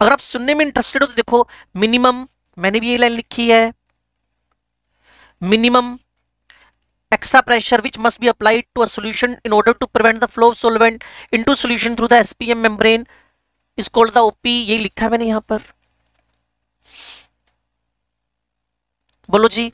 [SPEAKER 1] अगर आप सुनने में इंटरेस्टेड हो तो देखो मिनिमम मैंने भी ये लाइन लिखी है minimum extra pressure which must be applied to a solution in order to prevent the flow of solvent into solution through the SPM membrane is called the OP ये लिखा है मैंने यहां पर बोलो जी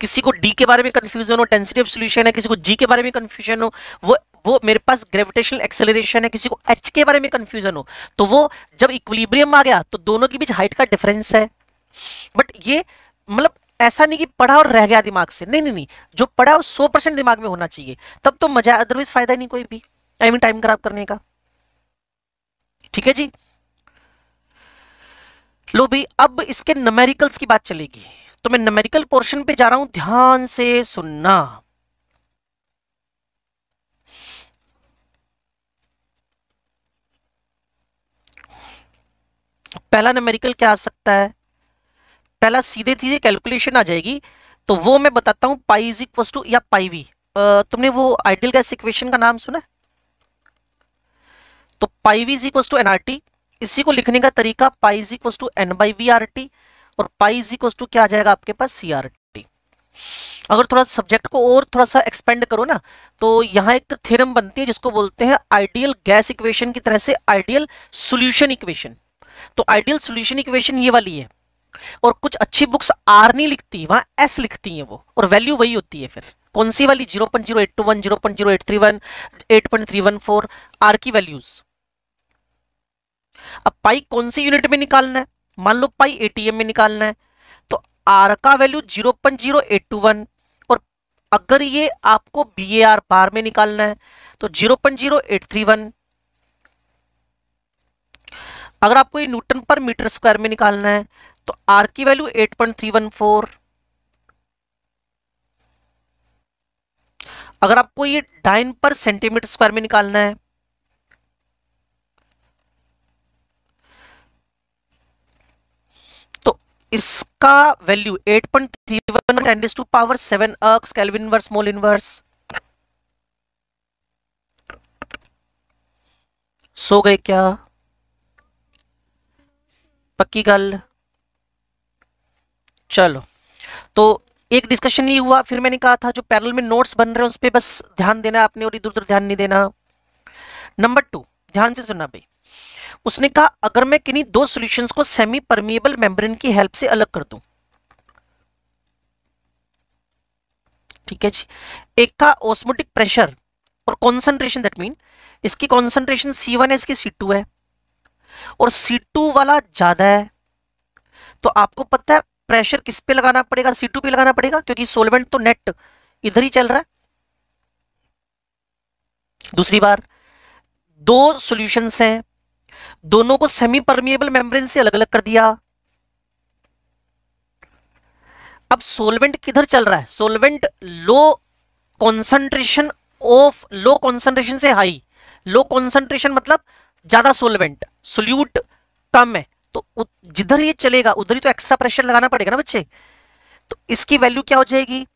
[SPEAKER 1] किसी को डी के बारे में कंफ्यूजन हो ऑफ सोल्यूशन है किसी को जी के बारे में कंफ्यूजन हो वो वो मेरे पास ग्रेविटेशनल एक्सेलरेशन है किसी को एच के बारे में कंफ्यूजन हो तो वो जब इक्विलिब्रियम आ गया तो दोनों के बीच हाइट का डिफरेंस है बट ये मतलब ऐसा नहीं कि पढ़ा और रह गया दिमाग से नहीं नहीं नहीं जो पढ़ा वो सौ परसेंट दिमाग में होना चाहिए तब तो मजा अदरवाइज फायदा नहीं कोई भी आई मीन टाइम खराब करने का ठीक है जी लो भी अब इसके नमेरिकल्स की बात चलेगी तो मैं नमेरिकल पोर्शन पे जा रहा हूं ध्यान से सुनना पहला नमेरिकल क्या आ सकता है पहला सीधे सीधे कैलकुलेशन आ जाएगी तो वो मैं बताता हूँ पाई इज इक्वल टू या पाई वी तुमने वो आइडियल गैस इक्वेशन का नाम सुना तो pi V is equal to N इसी को लिखने का तरीका pi is equal to N by V R T और पाई इज इक्वल टू क्या आ जाएगा आपके पास सी आर टी अगर थोड़ा सब्जेक्ट को और थोड़ा सा एक्सपेंड करो ना तो यहाँ एक थ्योरम बनती है जिसको बोलते हैं आइडियल गैस इक्वेशन की तरह से आइडियल सोल्यूशन इक्वेशन तो आइडियल सोल्यूशन इक्वेशन ये वाली है और कुछ अच्छी बुक्स आर नहीं लिखती वहां एस लिखती है वो और वैल्यू वही होती है फिर कौन सी वाली zero point zero eight two one zero point zero eight three one eight point three one four R की वैल्यूज अब पाई कौन सी यूनिट में निकालना है मान लो पाई एटीएम में निकालना है तो आर का value zero point zero eight two one और अगर ये आपको बी ए आर बार में निकालना है तो zero point zero eight three one अगर आपको ये न्यूटन पर मीटर स्क्वायर में निकालना है तो आर की वैल्यू 8.314 अगर आपको ये डाइन पर सेंटीमीटर स्क्वायर में निकालना है तो इसका value 8.31 point three one ten two power seven अक्स कैलविन इनवर्स मोल इनवर्स सो गए क्या पक्की गल चलो तो एक डिस्कशन ये हुआ फिर मैंने कहा था जो पैरल में नोट्स बन रहे हैं उस पर बस ध्यान देना आपने और इधर उधर ध्यान नहीं देना नंबर टू ध्यान से सुनना भाई उसने कहा अगर मैं किन्हीं दो सॉल्यूशंस को सेमी परमिएबल मेम्ब्रेन की हेल्प से अलग कर दूं ठीक है जी एक का ऑस्मोटिक प्रेशर और कॉन्सेंट्रेशन दैट मीन इसकी कॉन्सेंट्रेशन सी वन है इसकी सी टू है और सी टू वाला ज़्यादा है तो आपको पता है प्रेशर किस पे लगाना पड़ेगा सी टू पे लगाना पड़ेगा क्योंकि सोलवेंट तो नेट इधर ही चल रहा है दूसरी बार दो सॉल्यूशंस हैं दोनों को सेमी परमिएबल मेम्ब्रेन से अलग अलग कर दिया अब सोलवेंट किधर चल रहा है solvent low concentration of low concentration से हाई लो कॉन्सेंट्रेशन मतलब ज्यादा सोलवेंट सोल्यूट कम है तो जिधर ये चलेगा उधर ही तो एक्स्ट्रा प्रेशर लगाना पड़ेगा ना बच्चे तो इसकी वैल्यू क्या हो जाएगी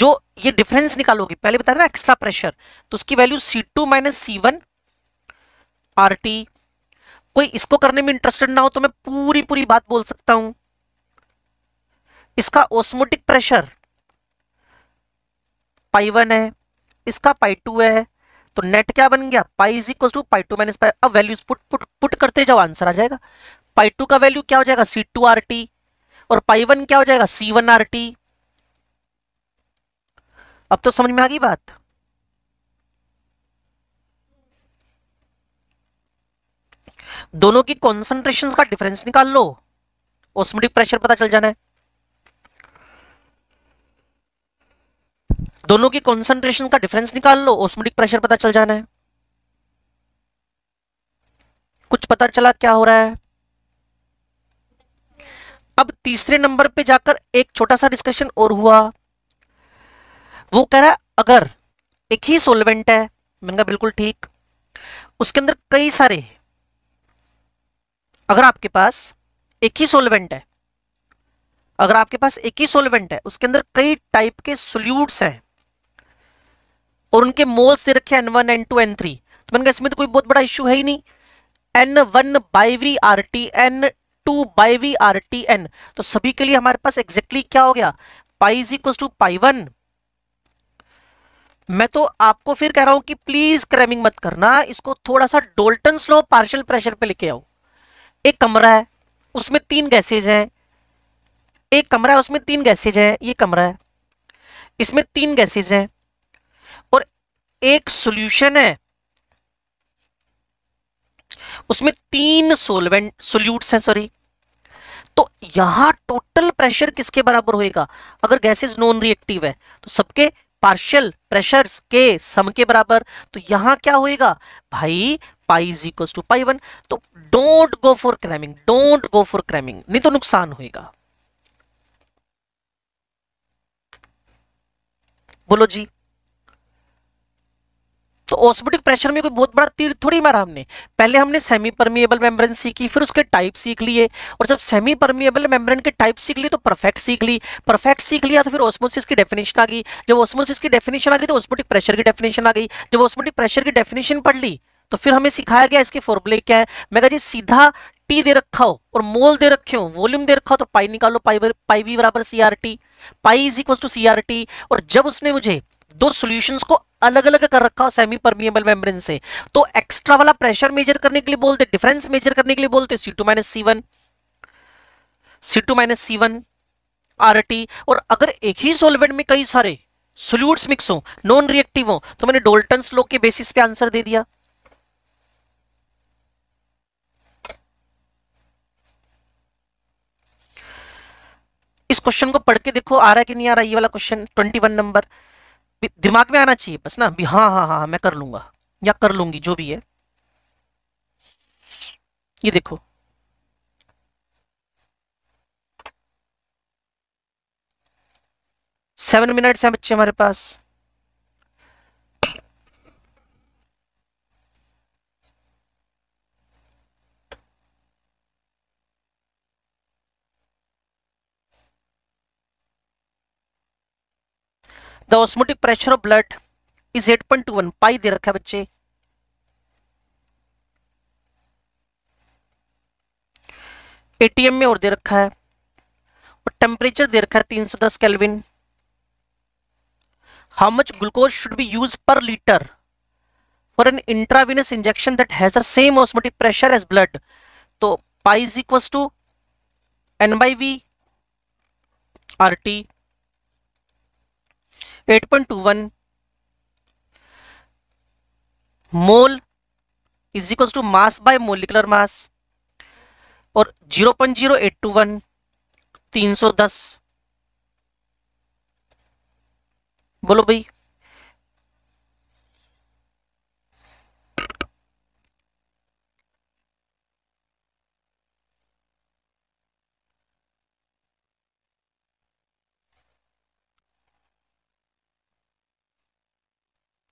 [SPEAKER 1] जो ये डिफरेंस निकालोगे पहले बता ना एक्स्ट्रा प्रेशर तो उसकी value C two minus C one R T कोई इसको करने में इंटरेस्टेड ना हो तो मैं पूरी पूरी बात बोल सकता हूं इसका ओस्मोटिक प्रेशर पाई वन है इसका पाई टू है तो नेट क्या बन गया pi is equal to pi two minus pi अब वैल्यूज पुट पुट पुट करते जाओ आंसर आ जाएगा पाई टू का वैल्यू क्या हो जाएगा सी टू आर टी और पाई वन क्या हो जाएगा सी वन आर टी अब तो समझ में आ गई बात दोनों की कॉन्सेंट्रेशन का डिफरेंस निकाल लो ओस्मोटिक प्रेशर पता चल जाना है दोनों की कॉन्सेंट्रेशन का डिफरेंस निकाल लो ऑस्मोटिक प्रेशर पता चल जाना है कुछ पता चला क्या हो रहा है अब तीसरे नंबर पे जाकर एक छोटा सा डिस्कशन और हुआ वो कह रहा है अगर एक ही सोलवेंट है मैंने कहा बिल्कुल ठीक उसके अंदर कई सारे अगर आपके पास एक ही सोलवेंट है अगर आपके पास एक ही सोलवेंट है उसके अंदर कई टाइप के सोल्यूट्स हैं और उनके मोल से रखे N one N two N three तो मैंने कहा इसमें तो कोई बहुत बड़ा इश्यू है ही नहीं N one by V R T N two by V R T N तो सभी के लिए हमारे पास एग्जैक्टली exactly क्या हो गया pi is equal to pi one मैं तो आपको फिर कह रहा हूं कि प्लीज क्रैमिंग मत करना इसको थोड़ा सा डोल्टन स्लो पार्शियल प्रेशर पे लेके आओ एक कमरा है उसमें तीन गैसेज हैं एक कमरा है उसमें तीन गैसेज हैं ये कमरा है इसमें तीन गैसेज हैं एक सॉल्यूशन है उसमें तीन सोलवेंट सोल्यूट हैं सॉरी तो यहां टोटल प्रेशर किसके बराबर होएगा अगर गैसेस नॉन रिएक्टिव है तो सबके पार्शियल प्रेशर्स के सम के बराबर तो यहां क्या होएगा भाई pi is equal to pi one तो don't go for cramming don't go for cramming नहीं तो नुकसान होएगा बोलो जी तो ऑस्मोटिक प्रेशर में कोई बहुत बड़ा तीर थोड़ी मारा हमने पहले हमने सेमी परमिएबल मेम्ब्रेन सीखी फिर उसके टाइप सीख लिए और जब सेमी परमिएबल मेम्ब्रेन के टाइप सीख लिए तो परफेक्ट सीख ली परफेक्ट सीख लिया तो फिर ऑस्मोसिस की डेफिनेशन आ गई जब ऑस्मोसिस की डेफिनेशन आ गई तो ऑस्मोटिक प्रेशर की डेफिनेशन आ गई जब ऑस्मोटिक प्रेशर की डेफिनेशन पढ़ ली तो फिर हमें सिखाया गया इसके फॉर्मूले क्या है मैं कहा जी सीधा टी दे रखा हो और मोल दे रखे हो वॉल्यूम दे रखा हो तो पाई निकालो पाई पाई वी बराबर C R T pi is equal to C R T और जब उसने मुझे दो सोल्यूशन को अलग अलग कर रखा हो सेमी परमिएबल मेम्ब्रेन से तो एक्स्ट्रा वाला प्रेशर मेजर करने के लिए बोलते डिफरेंस मेजर करने के लिए बोलते C two minus C one C two minus C one R T और अगर एक ही सोलवेंट में कई सारे सोल्यूट्स मिक्स हो नॉन रिएक्टिव हो तो मैंने डोल्टन स्लो के बेसिस पे आंसर दे दिया इस क्वेश्चन को पढ़ के देखो आ रहा है कि नहीं आ रहा ये वाला क्वेश्चन ट्वेंटी वन नंबर दिमाग में आना चाहिए बस ना भी हाँ, हाँ हाँ हाँ मैं कर लूंगा या कर लूंगी जो भी है ये देखो सेवन मिनट्स हैं बच्चे हमारे पास osmotic pressure of blood is eight point two one pi दे रखा है बच्चे एटीएम में और दे रखा है और टेम्परेचर दे रखा है दस kelvin how much glucose should be use per litre for an intravenous injection that has the same osmotic pressure as blood तो pi is equals to N by V R T 8.21 mole is equal to mass by molecular mass और 0.0821 310 बोलो भाई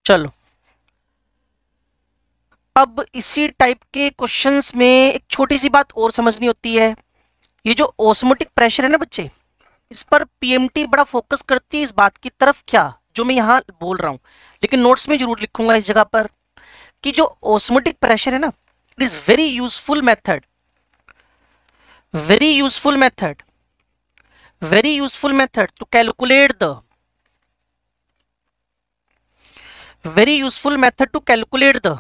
[SPEAKER 1] चलो अब इसी type के questions में एक छोटी सी बात और समझनी होती है ये जो ऑस्मोटिक प्रेशर है ना बच्चे इस पर पीएमटी बड़ा फोकस करती है इस बात की तरफ क्या जो मैं यहाँ बोल रहा हूँ लेकिन नोट्स में जरूर लिखूंगा इस जगह पर कि जो ऑस्मोटिक प्रेशर है ना it is very useful method very useful method very useful method to calculate the very useful method to calculate the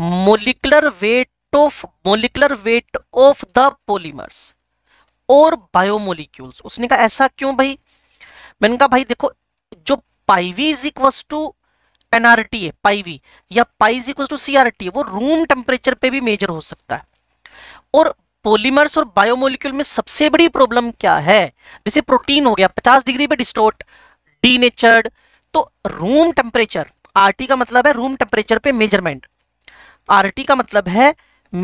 [SPEAKER 1] molecular weight of molecular weight of the polymers और बायोमोलिक्यूल्स उसने कहा ऐसा क्यों भाई मैंने कहा भाई देखो जो pi V is equal to NRT है पाईवी या pi is equal to CRT वो रूम टेम्परेचर पे भी मेजर हो सकता है और पॉलीमर्स और बायोमोलिक्यूल में सबसे बड़ी प्रॉब्लम क्या है जैसे प्रोटीन हो गया 50 डिग्री पे डिस्टोर्ट डीनेचर्ड तो रूम टेम्परेचर आरटी का मतलब है रूम टेम्परेचर पे मेजरमेंट आरटी का मतलब है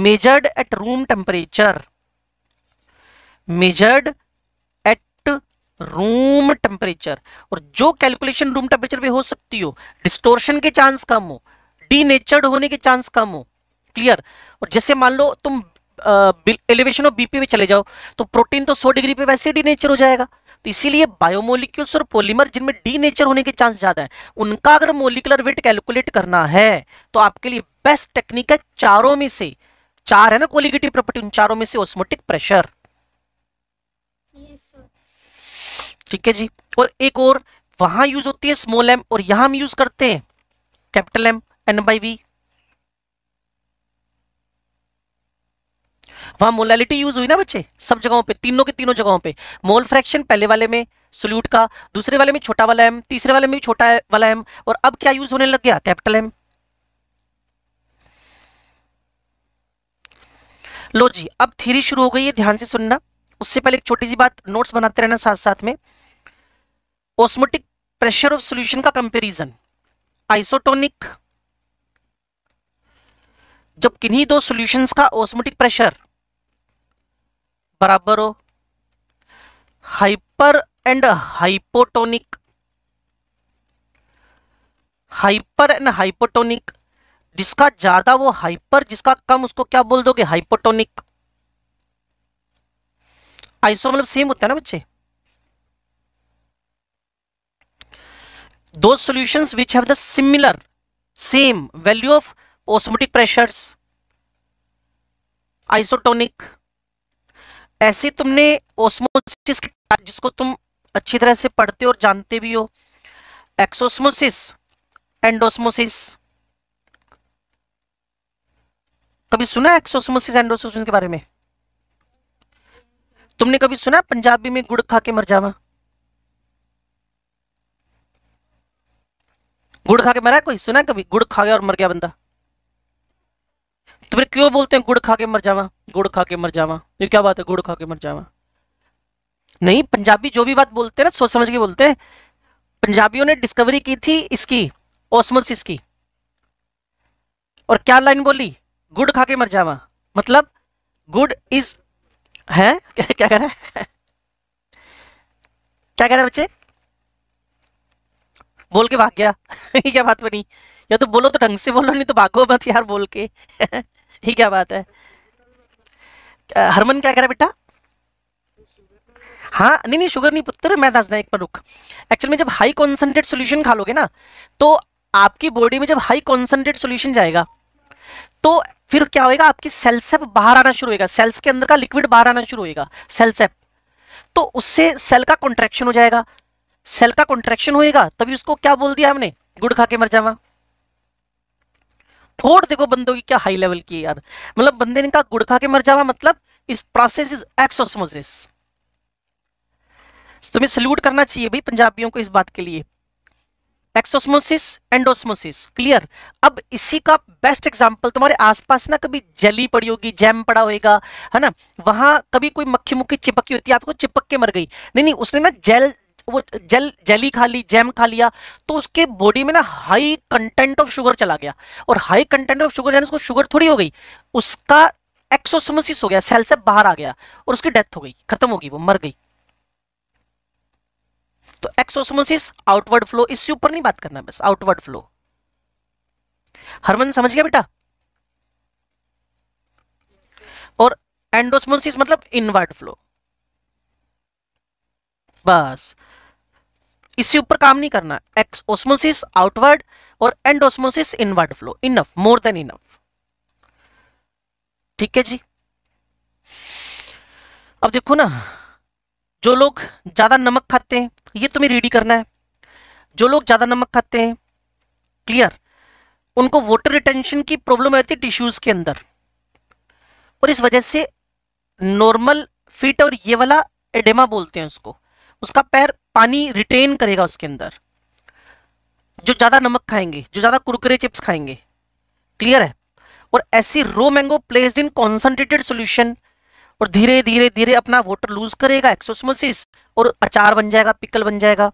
[SPEAKER 1] measured at room temperature measured at room temperature और जो कैलकुलेशन रूम टेम्परेचर पे हो सकती हो डिस्टोर्शन के चांस कम हो डीनेचर्ड होने के चांस कम हो क्लियर और जैसे मान लो तुम एलिवेशन ऑफ बीपी में चले जाओ तो प्रोटीन तो 100 डिग्री पे वैसे ही डीनेचर हो जाएगा तो इसीलिए बायोमोलिक्यूल्स और पॉलीमर जिनमें डी नेचर होने के चांस ज़्यादा है उनका अगर मोलिकुलर वेट कैलकुलेट करना है तो आपके लिए बेस्ट टेक्निक है चारों में से चार है ना कोलिगेटिव प्रॉपर्टी उन चारों में से ऑस्मोटिक प्रेशर ठीक है जी और एक और वहां यूज होती है स्मॉल एम और यहां हम यूज करते हैं capital M N by V वहां मोलैलिटी यूज हुई ना बच्चे सब जगहों पे तीनों के तीनों जगहों पे मोल फ्रैक्शन पहले वाले में सोल्यूट का दूसरे वाले में छोटा वाला एम तीसरे वाले में भी छोटा वाला एम और अब क्या यूज होने लग गया कैपिटल एम लो जी अब थीरी शुरू हो गई है ध्यान से सुनना उससे पहले एक छोटी सी बात नोट्स बनाते रहना साथ साथ में ऑस्मोटिक प्रेशर ऑफ सॉल्यूशन का कंपैरिजन आइसोटोनिक जब किन्हीं दो सॉल्यूशंस का ऑस्मोटिक प्रेशर बराबर हो hyper and hypotonic hyper and hypotonic जिसका ज्यादा वो हाइपर जिसका कम उसको क्या बोल दोगे हाइपोटोनिक आइसो मतलब सेम होता है ना बच्चे दो solution which have the similar same value of osmotic pressures isotonic ऐसे तुमने ओस्मोसिस जिसको तुम अच्छी तरह से पढ़ते और जानते भी हो एक्सोस्मोसिस एंडोस्मोसिस कभी सुना एक्सोस्मोसिस एंडोस्मोसिस के बारे में तुमने कभी सुना पंजाबी में गुड़ खा के मर जावा गुड़ खा के मरा कोई सुना कभी गुड़ खा गया और मर गया बंदा तो फिर क्यों बोलते हैं गुड़ खा के मर जावा गुड़ खा के मर जावा ये क्या बात है गुड़ खा के मर जावा नहीं पंजाबी जो भी बात बोलते हैं ना सोच समझ के बोलते हैं पंजाबियों ने डिस्कवरी की थी इसकी ओस्मोसिस की और क्या लाइन बोली गुड़ खा के मर जावा मतलब गुड इज है क्या, कह रहे हैं क्या कह रहे बच्चे बोल के भाग गया क्या बात बनी या तो बोलो तो ढंग से बोलो नहीं तो भागो मत यार बोल के ही क्या बात है हरमन क्या कह रहा है बेटा हाँ नहीं नहीं शुगर नहीं पुत्र मैं दस एक पर रुक एक्चुअल में जब हाई कॉन्सेंट्रेट सोल्यूशन खा लोगे ना तो आपकी बॉडी में जब हाई कॉन्सेंट्रेट सोल्यूशन जाएगा तो फिर क्या होएगा आपकी सेल्सेप बाहर आना शुरू होएगा सेल्स के अंदर का लिक्विड बाहर आना शुरू होएगा सेल्सेप तो उससे सेल का कॉन्ट्रेक्शन हो जाएगा सेल का कॉन्ट्रेक्शन होएगा तभी उसको क्या बोल दिया हमने गुड़ खा के मर जावा थोड़ देखो बंदों की क्या हाई लेवल की यार मतलब बंदे ने कहा गुड़ खा के मर जावा मतलब इस प्रोसेस इज एक्सोसमोसिस तुम्हें सल्यूट करना चाहिए भाई पंजाबियों को इस बात के लिए एक्सोसमोसिस एंडोसमोसिस क्लियर अब इसी का बेस्ट एग्जांपल तुम्हारे आसपास ना कभी जली पड़ी होगी जैम पड़ा होगा है ना वहां कभी कोई मक्खी मुक्खी चिपकी होती है आपको चिपक के मर गई नहीं नहीं उसने ना जेल वो जल जली खा ली जैम खा लिया तो उसके बॉडी में ना हाई कंटेंट ऑफ शुगर चला गया और हाई कंटेंट ऑफ शुगर उसको शुगर थोड़ी हो गई उसका एक्सोसमोसिस हो गया सेल से बाहर आ गया और उसकी डेथ हो गई खत्म हो गई वो मर गई तो एक्सोसमोसिस आउटवर्ड फ्लो इससे ऊपर नहीं बात करना बस आउटवर्ड फ्लो हरमन समझ गया बेटा और एंडोसमोसिस मतलब इनवर्ड फ्लो बस इसके ऊपर काम नहीं करना एक्स ओस्मोसिस आउटवर्ड और endosmosis inward flow enough more than enough ठीक है जी अब देखो ना जो लोग ज्यादा नमक खाते हैं ये तुम्हें रीडी करना है जो लोग ज्यादा नमक खाते हैं क्लियर उनको वाटर रिटेंशन की प्रॉब्लम आती है टिश्यूज के अंदर और इस वजह से नॉर्मल फिट और ये वाला एडेमा बोलते हैं उसको उसका पैर पानी रिटेन करेगा उसके अंदर जो ज़्यादा नमक खाएंगे जो ज़्यादा कुरकुरे चिप्स खाएंगे क्लियर है और ऐसी raw mango placed in concentrated solution और धीरे धीरे धीरे अपना वाटर लूज करेगा एक्सोसमोसिस और अचार बन जाएगा पिकल बन जाएगा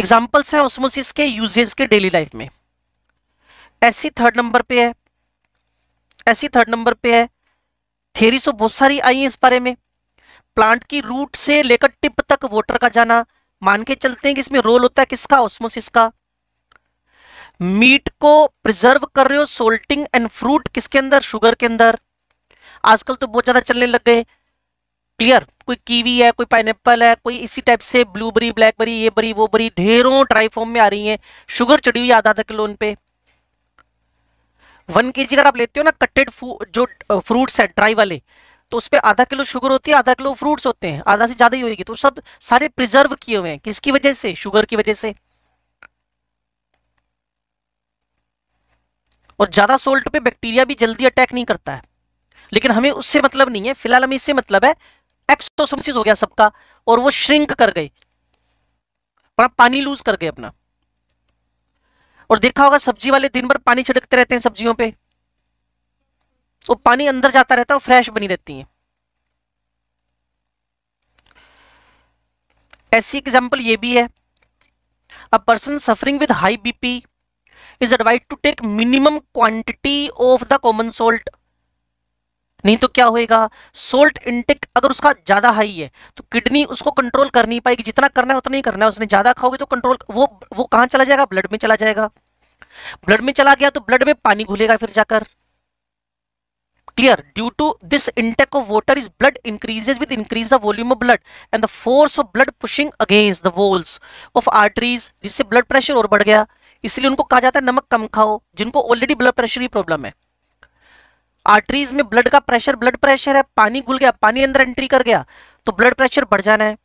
[SPEAKER 1] एग्जाम्पल्स हैं ऑस्मोसिस के यूजेज के डेली लाइफ में ऐसी थर्ड नंबर पे है ऐसी थर्ड नंबर पे है थेरी तो बहुत सारी आई है इस बारे में प्लांट की रूट से लेकर टिप तक वोटर का जाना मान के चलते हैं कि इसमें रोल होता है किसका ऑस्मोसिस का मीट को प्रिजर्व कर रहे हो सोल्टिंग एंड फ्रूट किसके अंदर शुगर के अंदर आजकल तो बहुत ज़्यादा चलने लग गए क्लियर कोई कीवी है कोई पाइन है कोई इसी टाइप से ब्लूबेरी ब्लैकबेरी ये बरी वो बरी ढेरों ड्राई फॉर्म में आ रही है शुगर चढ़ी हुई आधा आधा किलो उनपे पे वन के जी अगर आप लेते हो ना कटेड जो फ्रूट्स है ड्राई वाले तो उस पर आधा किलो शुगर होती है आधा किलो फ्रूट्स होते हैं आधा से ज़्यादा ही होगी तो सब सारे प्रिजर्व किए हुए हैं किसकी वजह से शुगर की वजह से और ज़्यादा सोल्ट पे बैक्टीरिया भी जल्दी अटैक नहीं करता है लेकिन हमें उससे मतलब नहीं है फिलहाल हमें इससे मतलब है एक्सोसोमसिस हो गया सबका और वो श्रिंक कर गए पानी लूज कर गए अपना और देखा होगा सब्जी वाले दिन भर पानी छिड़कते रहते हैं सब्जियों पर वो तो पानी अंदर जाता रहता है और फ्रेश बनी रहती है ऐसी एग्जाम्पल ये भी है a person suffering with high BP is advise to take minimum quantity of the common salt नहीं तो क्या होएगा सोल्ट इनटेक अगर उसका ज़्यादा हाई है तो किडनी उसको कंट्रोल कर नहीं पाएगी जितना करना है उतना ही करना है उसने ज़्यादा खाओगे तो कंट्रोल वो वो कहां चला जाएगा ब्लड में चला जाएगा ब्लड में चला गया तो ब्लड में पानी घुलेगा फिर जाकर clear due to this intake of water is blood increases with increase the volume of blood and the force of blood pushing against the walls of arteries जिससे ब्लड प्रेशर और बढ़ गया इसलिए उनको कहा जाता है नमक कम खाओ जिनको ऑलरेडी ब्लड प्रेशर की प्रॉब्लम है आर्टरीज में ब्लड का प्रेशर ब्लड प्रेशर है पानी घुल गया पानी अंदर एंट्री कर गया तो ब्लड प्रेशर बढ़ जाना है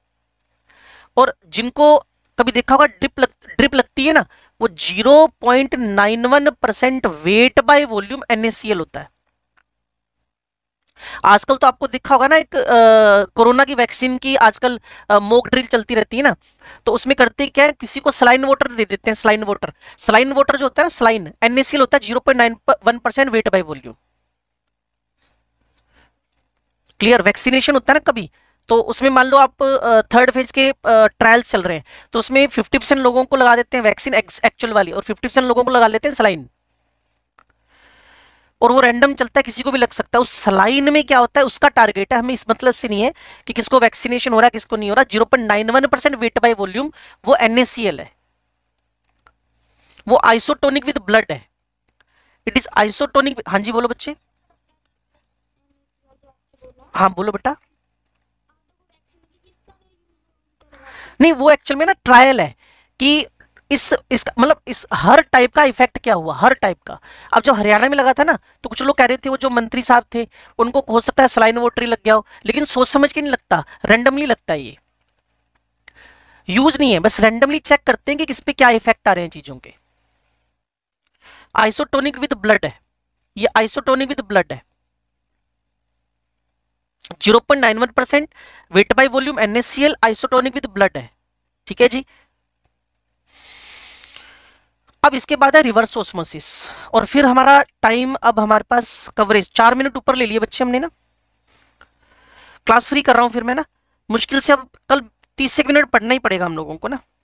[SPEAKER 1] और जिनको कभी देखा होगा ड्रिप लग, ड्रिप लगती है ना वो zero point nine one percent weight by volume NaCl होता है आजकल तो आपको दिखा होगा ना एक कोरोना की वैक्सीन की आजकल मोक ड्रिल चलती रहती है ना तो उसमें करते क्या है किसी को स्लाइन वोटर दे देते हैं स्लाइन वोटर स्लाइन वोटर जो होता है ना स्लाइन एनएसीएल होता है zero point nine one percent weight by volume clear vaccination होता है ना कभी तो उसमें मान लो आप थर्ड फेज के ट्रायल चल रहे हैं तो उसमें 50 परसेंट लोगों को लगा देते हैं वैक्सीन एक्चुअल वाली और 50 परसेंट लोगों को लगा लेते हैं स्लाइन और वो रैंडम चलता है किसी को भी लग सकता है उस सलाइन में क्या होता है उसका टारगेट है हमें इस मतलब से नहीं है कि किसको वैक्सीनेशन हो रहा है किसको नहीं हो रहा zero point nine one percent weight by volume वो एनएसीएल है वो आइसोटोनिक विद ब्लड है इट इज आइसोटोनिक हाँ जी बोलो बच्चे हाँ बोलो बेटा नहीं वो एक्चुअल में ना ट्रायल है कि इस इसका मतलब इस हर टाइप का इफेक्ट क्या हुआ हर टाइप का अब जब हरियाणा में लगा था ना तो कुछ लोग कह रहे थे वो जो मंत्री साहब थे उनको हो सकता है सलाइन वोटरी लग गया हो लेकिन सोच समझ के नहीं लगता रैंडमली लगता है ये यूज नहीं है बस रैंडमली चेक करते हैं कि किस पे क्या इफेक्ट आ रहे हैं चीजों के आइसोटोनिक विद ब्लड है ये आइसोटोनिक विद ब्लड है 0.91 percent weight by volume NaCl isotonic with blood है ठीक है जी अब इसके बाद है रिवर्स ऑस्मोसिस और फिर हमारा टाइम अब हमारे पास कवरेज चार मिनट ऊपर ले लिए बच्चे हमने ना क्लास फ्री कर रहा हूँ फिर मैं ना मुश्किल से अब कल तीस एक मिनट पढ़ना ही पड़ेगा हम लोगों को ना